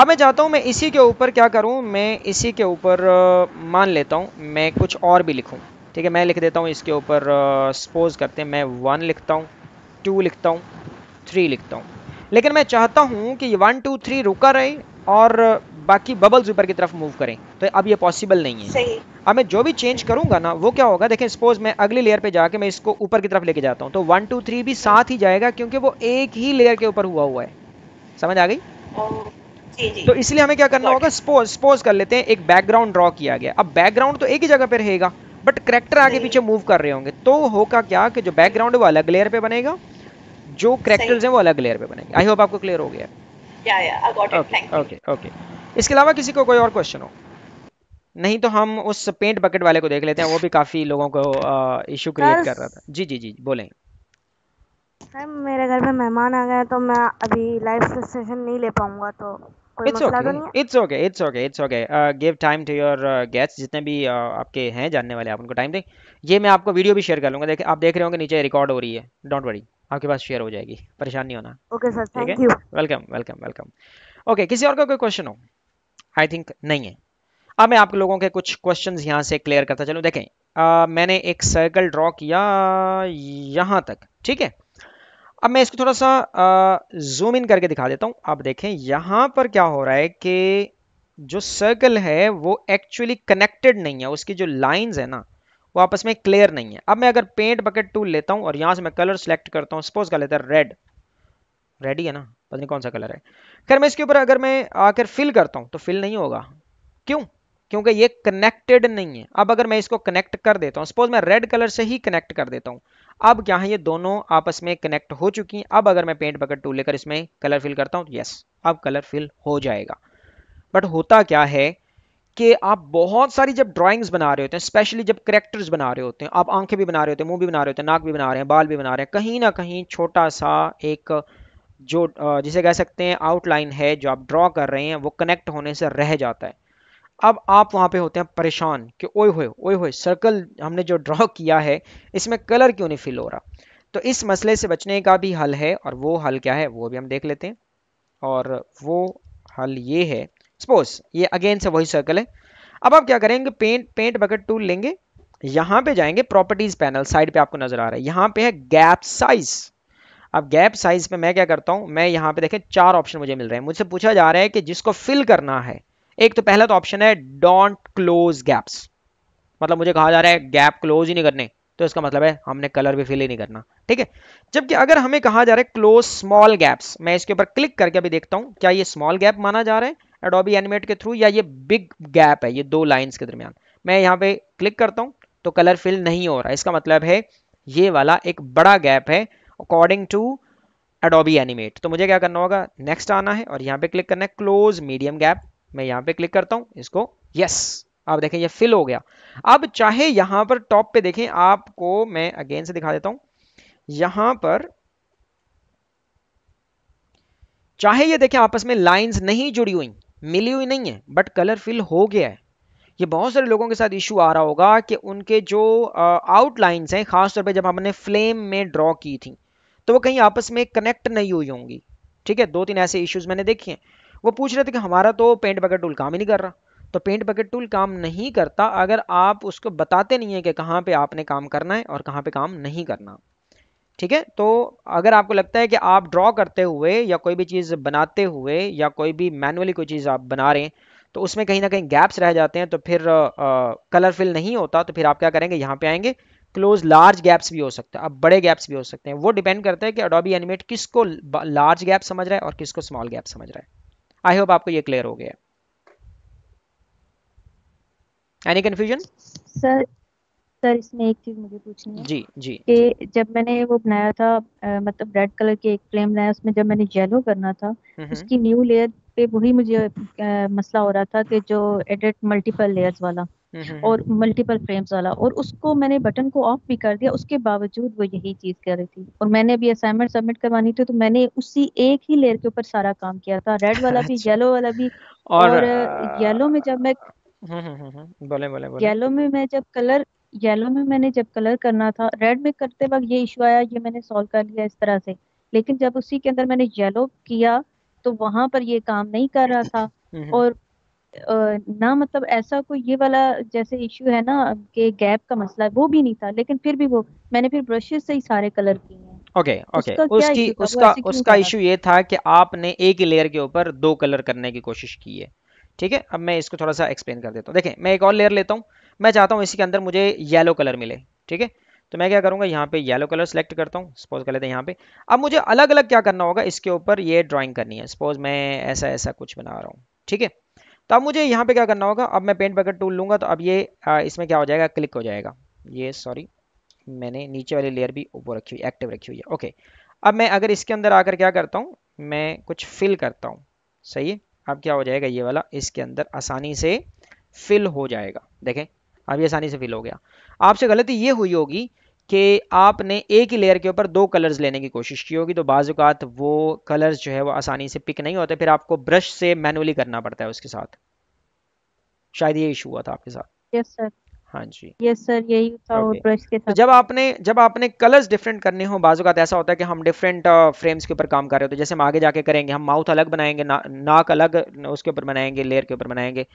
Speaker 1: अब मैं चाहता हूँ मैं इसी के ऊपर क्या करूँ मैं इसी के ऊपर मान लेता हूँ मैं कुछ और भी लिखूँ ठीक है मैं लिख देता हूँ इसके ऊपर सपोज करते हैं मैं वन लिखता हूँ टू लिखता हूँ थ्री लिखता हूँ लेकिन मैं चाहता हूँ कि ये वन टू थ्री रुका रहे और बाकी बबल्स ऊपर की तरफ मूव करें तो अब ये पॉसिबल नहीं है सही अब मैं जो भी चेंज करूंगा ना वो क्या होगा देखें सपोज मैं अगली लेयर पे जाके मैं इसको ऊपर की तरफ लेके जाता हूँ तो वन टू थ्री भी साथ ही जाएगा क्योंकि वो एक ही लेयर के ऊपर हुआ हुआ है समझ आ गई
Speaker 2: oh,
Speaker 1: तो इसलिए हमें क्या करना होगा सपोज सपोज कर लेते हैं एक बैकग्राउंड ड्रॉ किया गया अब बैकग्राउंड तो एक ही जगह पे रहेगा बट करेक्टर आगे पीछे मूव कर रहे होंगे तो होगा क्या कि जो बैकग्राउंड है वो अलग लेयर पे बनेगा जो करेक्टर्स हैं वो अलग लेयर पे बनेंगे आई होप आपको क्लियर हो गया ओके ओके ओके इसके अलावा किसी को कोई और क्वेश्चन हो नहीं तो हम उस पेंट बकेट वाले को देख लेते हैं वो भी काफी लोगों को इशू क्रिएट कर रहा था जी जी जी बोले
Speaker 2: सर मेरे घर पे मेहमान आ गए तो मैं अभी लाइव सेशन नहीं ले पाऊंगा तो
Speaker 1: it's okay it's okay it's okay it's okay give time to your guest जितने भी uh, आपके हैं जानने वाले आप उनको टाइम दें ये मैं आपको वीडियो भी शेयर कर लूंगा देखिए आप देख रहे होंगे नीचे रिकॉर्ड हो रही है डोंट वरी आपके पास शेयर हो जाएगी परेशान नहीं होना
Speaker 2: okay sir thank you
Speaker 1: welcome welcome welcome okay किसी और का कोई क्वेश्चन हो आई थिंक नहीं है अब मैं आप लोगों के कुछ क्वेश्चन यहाँ से क्लियर करता चलूँ देखें आ, मैंने एक सर्कल ड्रॉ किया यहाँ तक ठीक है अब मैं इसको थोड़ा सा जूम इन करके दिखा देता हूँ आप देखें यहाँ पर क्या हो रहा है कि जो सर्कल है वो एक्चुअली कनेक्टेड नहीं है उसकी जो लाइन्स है ना वो आपस में क्लियर नहीं है अब मैं अगर पेंट बकेट टूल लेता हूँ और यहाँ से मैं कलर सेलेक्ट करता हूँ सपोज कर लेता रेड रेड ही है ना पता नहीं कौन सा कलर है खैर मैं इसके ऊपर अगर मैं आकर फिल करता हूँ तो फिल नहीं होगा क्यों क्योंकि ये कनेक्टेड नहीं है अब अगर मैं इसको कनेक्ट कर देता हूँ सपोज मैं रेड कलर से ही कनेक्ट कर देता हूँ अब क्या है ये दोनों आपस में कनेक्ट हो चुकी हैं अब अगर मैं पेंट बकेट टू लेकर इसमें कलर फिल करता हूँ यस अब कलर फिल हो जाएगा बट होता क्या है कि आप बहुत सारी जब ड्राइंग्स बना रहे होते हैं स्पेशली जब करेक्टर्स बना रहे होते हैं आप आंखें भी बना रहे होते हैं मुंह भी बना रहे होते हैं नाक भी बना रहे हैं बाल भी बना रहे हैं कहीं ना कहीं छोटा सा एक जो जिसे कह सकते हैं आउटलाइन है जो आप ड्रॉ कर रहे हैं वो कनेक्ट होने से रह जाता है अब आप वहाँ पे होते हैं परेशान कि ओए होए ओए होए सर्कल हमने जो ड्रॉ किया है इसमें कलर क्यों नहीं फिल हो रहा तो इस मसले से बचने का भी हल है और वो हल क्या है वो भी हम देख लेते हैं और वो हल ये है सपोज ये अगेन से वही सर्कल है अब आप क्या करेंगे पेंट पेंट बकेट टूल लेंगे यहाँ पे जाएंगे प्रॉपर्टीज पैनल साइड पे आपको नजर आ रहा है यहाँ पे है गैप साइज अब गैप साइज पे मैं क्या करता हूँ मैं यहाँ पे देखें चार ऑप्शन मुझे मिल रहे हैं मुझसे पूछा जा रहा है कि जिसको फिल करना है एक तो पहला तो ऑप्शन है डोंट क्लोज गैप्स मतलब मुझे कहा जा रहा है गैप क्लोज ही नहीं करने तो इसका मतलब है हमने कलर भी फिल ही नहीं करना ठीक है जबकि अगर हमें कहा जा रहा है क्लोज स्मॉल गैप्स मैं इसके ऊपर क्लिक करके अभी देखता हूं क्या ये स्मॉल गैप माना जा रहा है एडोबी एनिमेट के थ्रू या ये बिग गैप है ये दो लाइन्स के दरमियान मैं यहाँ पे क्लिक करता हूँ तो कलर फिल नहीं हो रहा इसका मतलब है ये वाला एक बड़ा गैप है अकॉर्डिंग टू एडोबी एनिमेट तो मुझे क्या करना होगा नेक्स्ट आना है और यहाँ पे क्लिक करना है क्लोज मीडियम गैप मैं यहाँ पे क्लिक करता हूँ इसको यस आप देखें ये फिल हो गया अब चाहे यहाँ पर टॉप पे देखें आपको मैं अगेन से दिखा देता हूँ यहाँ पर चाहे ये देखें आपस में लाइंस नहीं जुड़ी हुई मिली हुई नहीं है बट कलर फिल हो गया है ये बहुत सारे लोगों के साथ इशू आ रहा होगा कि उनके जो आउटलाइंस हैं खासतौर पर जब हमने फ्लेम में ड्रॉ की थी तो वो कहीं आपस में कनेक्ट नहीं हुई होंगी ठीक है दो तीन ऐसे इश्यूज मैंने देखे हैं वो पूछ रहे थे कि हमारा तो पेंट बकेट टूल काम ही नहीं कर रहा तो पेंट बकेट टूल काम नहीं करता अगर आप उसको बताते नहीं है कि कहाँ पे आपने काम करना है और कहाँ पे काम नहीं करना ठीक है तो अगर आपको लगता है कि आप ड्रॉ करते हुए या कोई भी चीज़ बनाते हुए या कोई भी मैनुअली कोई चीज़ आप बना रहे हैं तो उसमें कहीं ना कहीं गैप्स रह जाते हैं तो फिर कलर फिल नहीं होता तो फिर आप क्या करेंगे यहाँ पे आएंगे क्लोज लार्ज गैप्स भी हो सकते हैं अब बड़े गैप्स भी हो सकते हैं वो डिपेंड करता है कि अडोबी एनिमेट किसको लार्ज गैप समझ रहा है और किसको स्मॉल गैप समझ रहा है आई होप आपको ये क्लियर हो गया एनी कंफ्यूजन
Speaker 2: सर सर इसमें एक चीज मुझे पूछनी है जी जी कि जब मैंने वो बनाया था आ, मतलब रेड कलर के एक फ्लेम बनाया उसमें जब मैंने येलो करना था उसकी न्यू लेयर पे वही मुझे आ, मसला हो रहा था कि जो एडिट मल्टीपल लेयर्स वाला और मल्टीपल फ्रेम्स वाला और उसको मैंने बटन को ऑफ भी कर दिया उसके बावजूद वो यही चीज कर रही थी और मैंने अभी असाइनमेंट सबमिट करवानी थी तो मैंने उसी एक ही लेयर के ऊपर सारा काम किया था रेड वाला भी येलो अच्छा। वाला भी
Speaker 1: और, और
Speaker 2: येलो में जब मैं
Speaker 1: बोले बोले बोले येलो
Speaker 2: में मैं जब कलर येलो में मैंने जब कलर करना था रेड में करते वक्त ये इशू आया ये मैंने सॉल्व कर लिया इस तरह से लेकिन जब उसी के अंदर मैंने येलो किया तो वहां पर ये काम नहीं कर रहा था और ना मतलब ऐसा कोई ये वाला जैसे इश्यू है ना कि गैप का मसला वो भी नहीं था लेकिन फिर भी वो मैंने फिर ब्रशेस से ही सारे कलर किए
Speaker 1: ओके ओके उसकी उसका उसका इशू ये था कि आपने एक ही लेयर के ऊपर दो कलर करने की कोशिश की है ठीक है अब मैं इसको थोड़ा सा एक्सप्लेन कर देता हूँ देखें मैं एक और लेयर लेता हूँ मैं चाहता हूँ इसी के अंदर मुझे येलो कलर मिले ठीक है तो मैं क्या करूँगा यहाँ पे येलो कलर सेलेक्ट करता हूँ सपोज कर लेते हैं यहाँ पे अब मुझे अलग अलग क्या करना होगा इसके ऊपर ये ड्रॉइंग करनी है सपोज मैं ऐसा ऐसा कुछ बना रहा हूँ ठीक है तो अब मुझे यहाँ पे क्या करना होगा अब मैं पेंट बकेट टूल लूँगा तो अब ये इसमें क्या हो जाएगा क्लिक हो जाएगा ये सॉरी मैंने नीचे वाली लेयर भी ऊपर रखी हुई एक्टिव रखी हुई है ओके अब मैं अगर इसके अंदर आकर क्या करता हूँ मैं कुछ फिल करता हूँ सही है अब क्या हो जाएगा ये वाला इसके अंदर आसानी से फिल हो जाएगा देखें अब ये आसानी से फिल हो गया आपसे गलती ये हुई होगी कि आपने एक ही लेयर के ऊपर दो कलर्स लेने की कोशिश की होगी तो बाजूकात वो कलर्स जो है वो आसानी से पिक नहीं होते फिर आपको ब्रश से मैनुअली करना पड़ता है उसके साथ शायद ये इशू हुआ था आपके साथ yes, हाँ जी
Speaker 2: यस सर यही था okay.
Speaker 1: ब्रश के तो साथ तो जब आपने जब आपने कलर्स डिफरेंट करने हो बाजूकात ऐसा होता है कि हम डिफरेंट फ्रेम्स के ऊपर काम कर रहे हो तो जैसे हम आगे जाके करेंगे हम माउथ अलग बनाएंगे ना, नाक अलग उसके ऊपर बनाएंगे लेयर के ऊपर बनाएंगे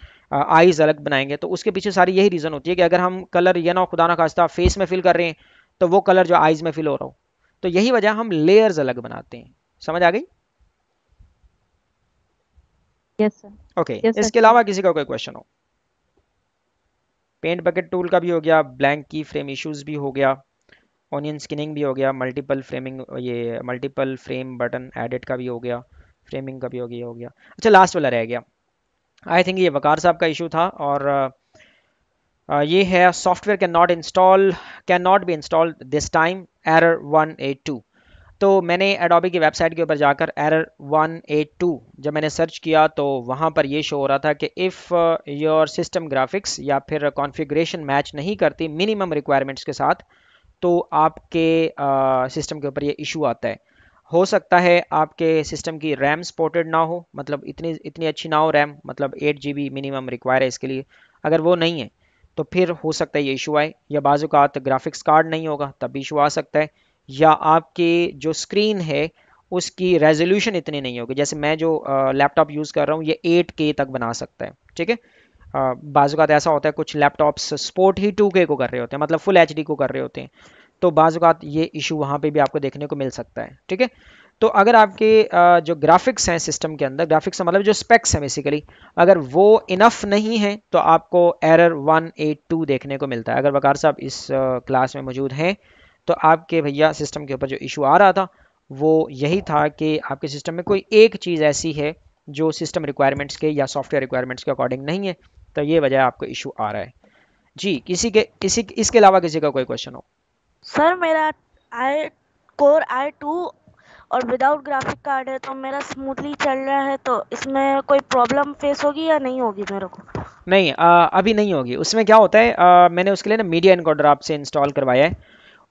Speaker 1: आईज अलग बनाएंगे तो उसके पीछे सारी यही रीज़न होती है कि अगर हम कलर ये ना खुदा ना खास्ता फेस में फिल कर रहे हैं तो वो कलर जो आइज में फिल हो रहा हो तो यही वजह हम लेयर्स अलग बनाते हैं समझ आ गई
Speaker 2: okay.
Speaker 1: yes, इसके अलावा किसी का कोई क्वेश्चन हो पेंट बकेट टूल का भी हो गया ब्लैंक की फ्रेम इश्यूज भी हो गया ऑनियन स्किनिंग भी हो गया मल्टीपल फ्रेमिंग ये मल्टीपल फ्रेम बटन एडिट का भी हो गया फ्रेमिंग का भी हो गया हो गया अच्छा लास्ट वाला रह गया आई थिंक ये वकार साहब का इशू था और Uh, ये है software can not install can not be install this time error 182 तो मैंने एडोबी की वेबसाइट के ऊपर जाकर एरर 182 जब मैंने सर्च किया तो वहाँ पर ये शो हो रहा था कि इफ़ योर सिस्टम ग्राफिक्स या फिर कॉन्फ़िगरेशन मैच नहीं करती मिनिमम रिक्वायरमेंट्स के साथ तो आपके सिस्टम uh, के ऊपर ये इशू आता है हो सकता है आपके सिस्टम की रैम सपोर्टेड ना हो मतलब इतनी इतनी अच्छी ना हो रैम मतलब एट जी मिनिमम रिक्वायर है इसके लिए अगर वो नहीं है तो फिर हो सकता है ये इशू आए या का ग्राफिक्स तो कार्ड नहीं होगा तब इशू आ सकता है या आपके जो स्क्रीन है उसकी रेजोल्यूशन इतनी नहीं होगी जैसे मैं जो लैपटॉप यूज़ कर रहा हूँ ये एट के तक बना सकता है ठीक है का तो ऐसा होता है कुछ लैपटॉप्स स्पोर्ट ही टू के को कर रहे होते हैं मतलब फुल एच को कर रहे होते हैं तो बाज़ात ये इशू वहाँ पर भी आपको देखने को मिल सकता है ठीक है तो अगर आपके जो ग्राफिक्स हैं सिस्टम के अंदर ग्राफिक्स का मतलब जो स्पेक्स हैं बेसिकली अगर वो इनफ नहीं है तो आपको एरर 182 देखने को मिलता है अगर वकार साहब इस क्लास में मौजूद हैं तो आपके भैया सिस्टम के ऊपर जो इशू आ रहा था वो यही था कि आपके सिस्टम में कोई एक चीज़ ऐसी है जो सिस्टम रिक्वायरमेंट्स के या सॉफ्टवेयर रिक्वायरमेंट्स के अकॉर्डिंग नहीं है तो ये वजह आपको इशू आ रहा है जी किसी के किसी इसके अलावा किसी का कोई क्वेश्चन हो
Speaker 2: सर मेरा आई कोर आई टू और विदाउट ग्राफिक कार्ड है तो मेरा स्मूथली चल रहा है तो इसमें कोई प्रॉब्लम फेस होगी या नहीं होगी मेरे को
Speaker 1: नहीं आ, अभी नहीं होगी उसमें क्या होता है आ, मैंने उसके लिए ना मीडिया इनकोडर आपसे इंस्टॉल करवाया है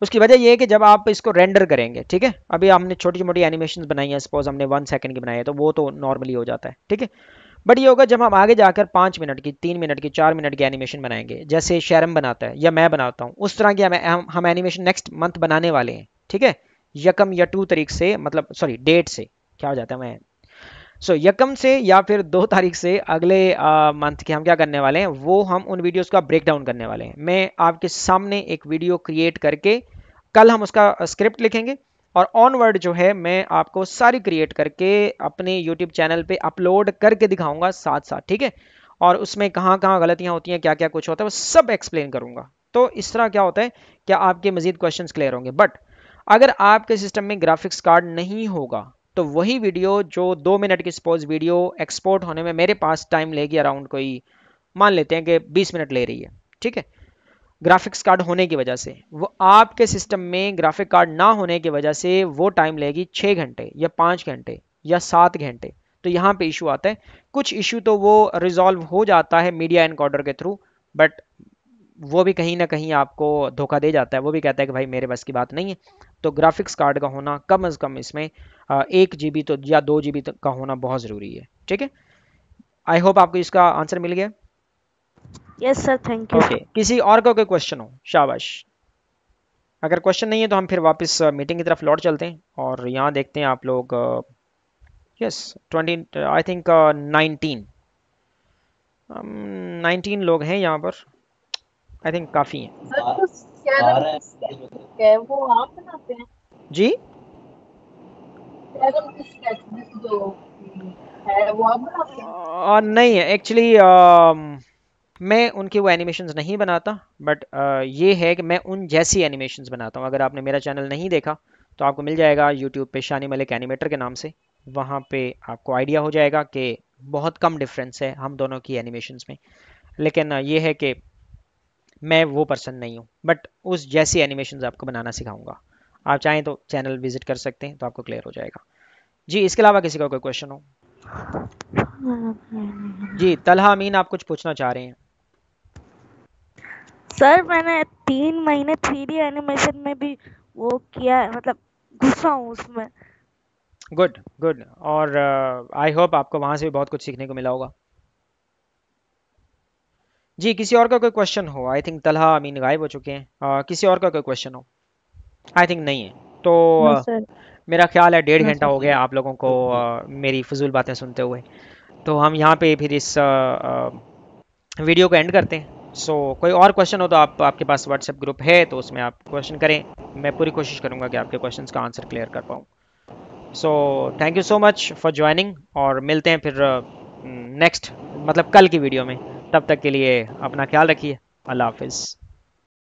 Speaker 1: उसकी वजह यह है कि जब आप इसको रेंडर करेंगे ठीक है अभी हमने छोटी मोटी एनिमेशन बनाई है सपोज हमने वन सेकेंड की बनाई है तो वो तो नॉर्मली हो जाता है ठीक है बट ये होगा जब हम आगे जाकर पाँच मिनट की तीन मिनट की चार मिनट की एनिमेशन बनाएंगे जैसे शेरम बनाता है या मैं बनाता हूँ उस तरह की हम हम एनिमेशन नेक्स्ट मंथ बनाने वाले हैं ठीक है यकम टू तारीख से मतलब सॉरी डेट से क्या हो जाता है मैं सो so, यकम से या फिर दो तारीख से अगले मंथ के हम क्या करने वाले हैं वो हम उन वीडियोस का ब्रेक डाउन करने वाले हैं मैं आपके सामने एक वीडियो क्रिएट करके कल हम उसका स्क्रिप्ट लिखेंगे और ऑनवर्ड जो है मैं आपको सारी क्रिएट करके अपने यूट्यूब चैनल पे अपलोड करके दिखाऊंगा साथ साथ ठीक है और उसमें कहाँ कहाँ गलतियाँ होती हैं क्या क्या कुछ होता है वो सब एक्सप्लेन करूँगा तो इस तरह क्या होता है क्या आपके मजीद क्वेश्चन क्लियर होंगे बट अगर आपके सिस्टम में ग्राफिक्स कार्ड नहीं होगा तो वही वीडियो जो दो मिनट की सपोज वीडियो एक्सपोर्ट होने में मेरे पास टाइम लेगी अराउंड कोई मान लेते हैं कि 20 मिनट ले रही है ठीक है ग्राफिक्स कार्ड होने की वजह से वो आपके सिस्टम में ग्राफिक कार्ड ना होने की वजह से वो टाइम लेगी छः घंटे या पाँच घंटे या सात घंटे तो यहाँ पे इशू आता है कुछ इशू तो वो रिजॉल्व हो जाता है मीडिया एनकॉर्डर के थ्रू बट वो भी कहीं ना कहीं आपको धोखा दे जाता है वो भी कहता है कि भाई मेरे बस की बात नहीं है तो ग्राफिक्स कार्ड का होना कम अज़ कम इसमें एक जी तो या दो जी तो का होना बहुत ज़रूरी है ठीक है आई होप आपको इसका आंसर मिल गया यस सर थैंक यू किसी और का कोई क्वेश्चन हो शाबाश अगर क्वेश्चन नहीं है तो हम फिर वापस मीटिंग की तरफ लौट चलते हैं और यहाँ देखते हैं आप लोग yes twenty I think nineteen nineteen लोग हैं यहाँ पर आई थिंक काफी
Speaker 2: है वो आप बनाते हैं
Speaker 1: जी और नहीं एक्चुअली um, मैं उनके वो एनिमेशन नहीं बनाता बट ये है कि मैं उन जैसी एनिमेशन बनाता हूँ अगर आपने मेरा चैनल नहीं देखा तो आपको मिल जाएगा यूट्यूब पे शानी मलिक एनिमेटर के नाम से वहाँ पे आपको आइडिया हो जाएगा कि बहुत कम डिफरेंस है हम दोनों की एनिमेशन में लेकिन ये है कि मैं वो पर्सन नहीं हूँ बट उस जैसी एनिमेशन आपको बनाना सिखाऊंगा आप चाहें तो चैनल विजिट कर सकते हैं तो आपको क्लियर हो जाएगा जी इसके अलावा किसी का कोई क्वेश्चन हो जी तलहा अमीन आप कुछ पूछना चाह रहे हैं
Speaker 2: सर मैंने तीन महीने थ्री डी एनिमेशन में भी वो किया मतलब घुसा हूँ उसमें
Speaker 1: गुड गुड और आई uh, होप आपको वहाँ से भी बहुत कुछ सीखने को मिला होगा जी किसी और का कोई क्वेश्चन हो आई थिंक तलहा अमीन गायब हो चुके हैं uh, किसी और का कोई क्वेश्चन हो आई थिंक नहीं है तो no, मेरा ख्याल है डेढ़ घंटा no, हो गया आप लोगों को uh, मेरी फजूल बातें सुनते हुए तो हम यहाँ पे फिर इस uh, वीडियो को एंड करते हैं सो so, कोई और क्वेश्चन हो तो आप आपके पास व्हाट्सएप ग्रुप है तो उसमें आप क्वेश्चन करें मैं पूरी कोशिश करूँगा कि आपके क्वेश्चन का आंसर क्लियर कर पाऊँ so thank you so much for joining और मिलते हैं फिर नेक्स्ट मतलब कल की वीडियो में तब तक के लिए अपना ख्याल रखिए अल्लाह हाफिज़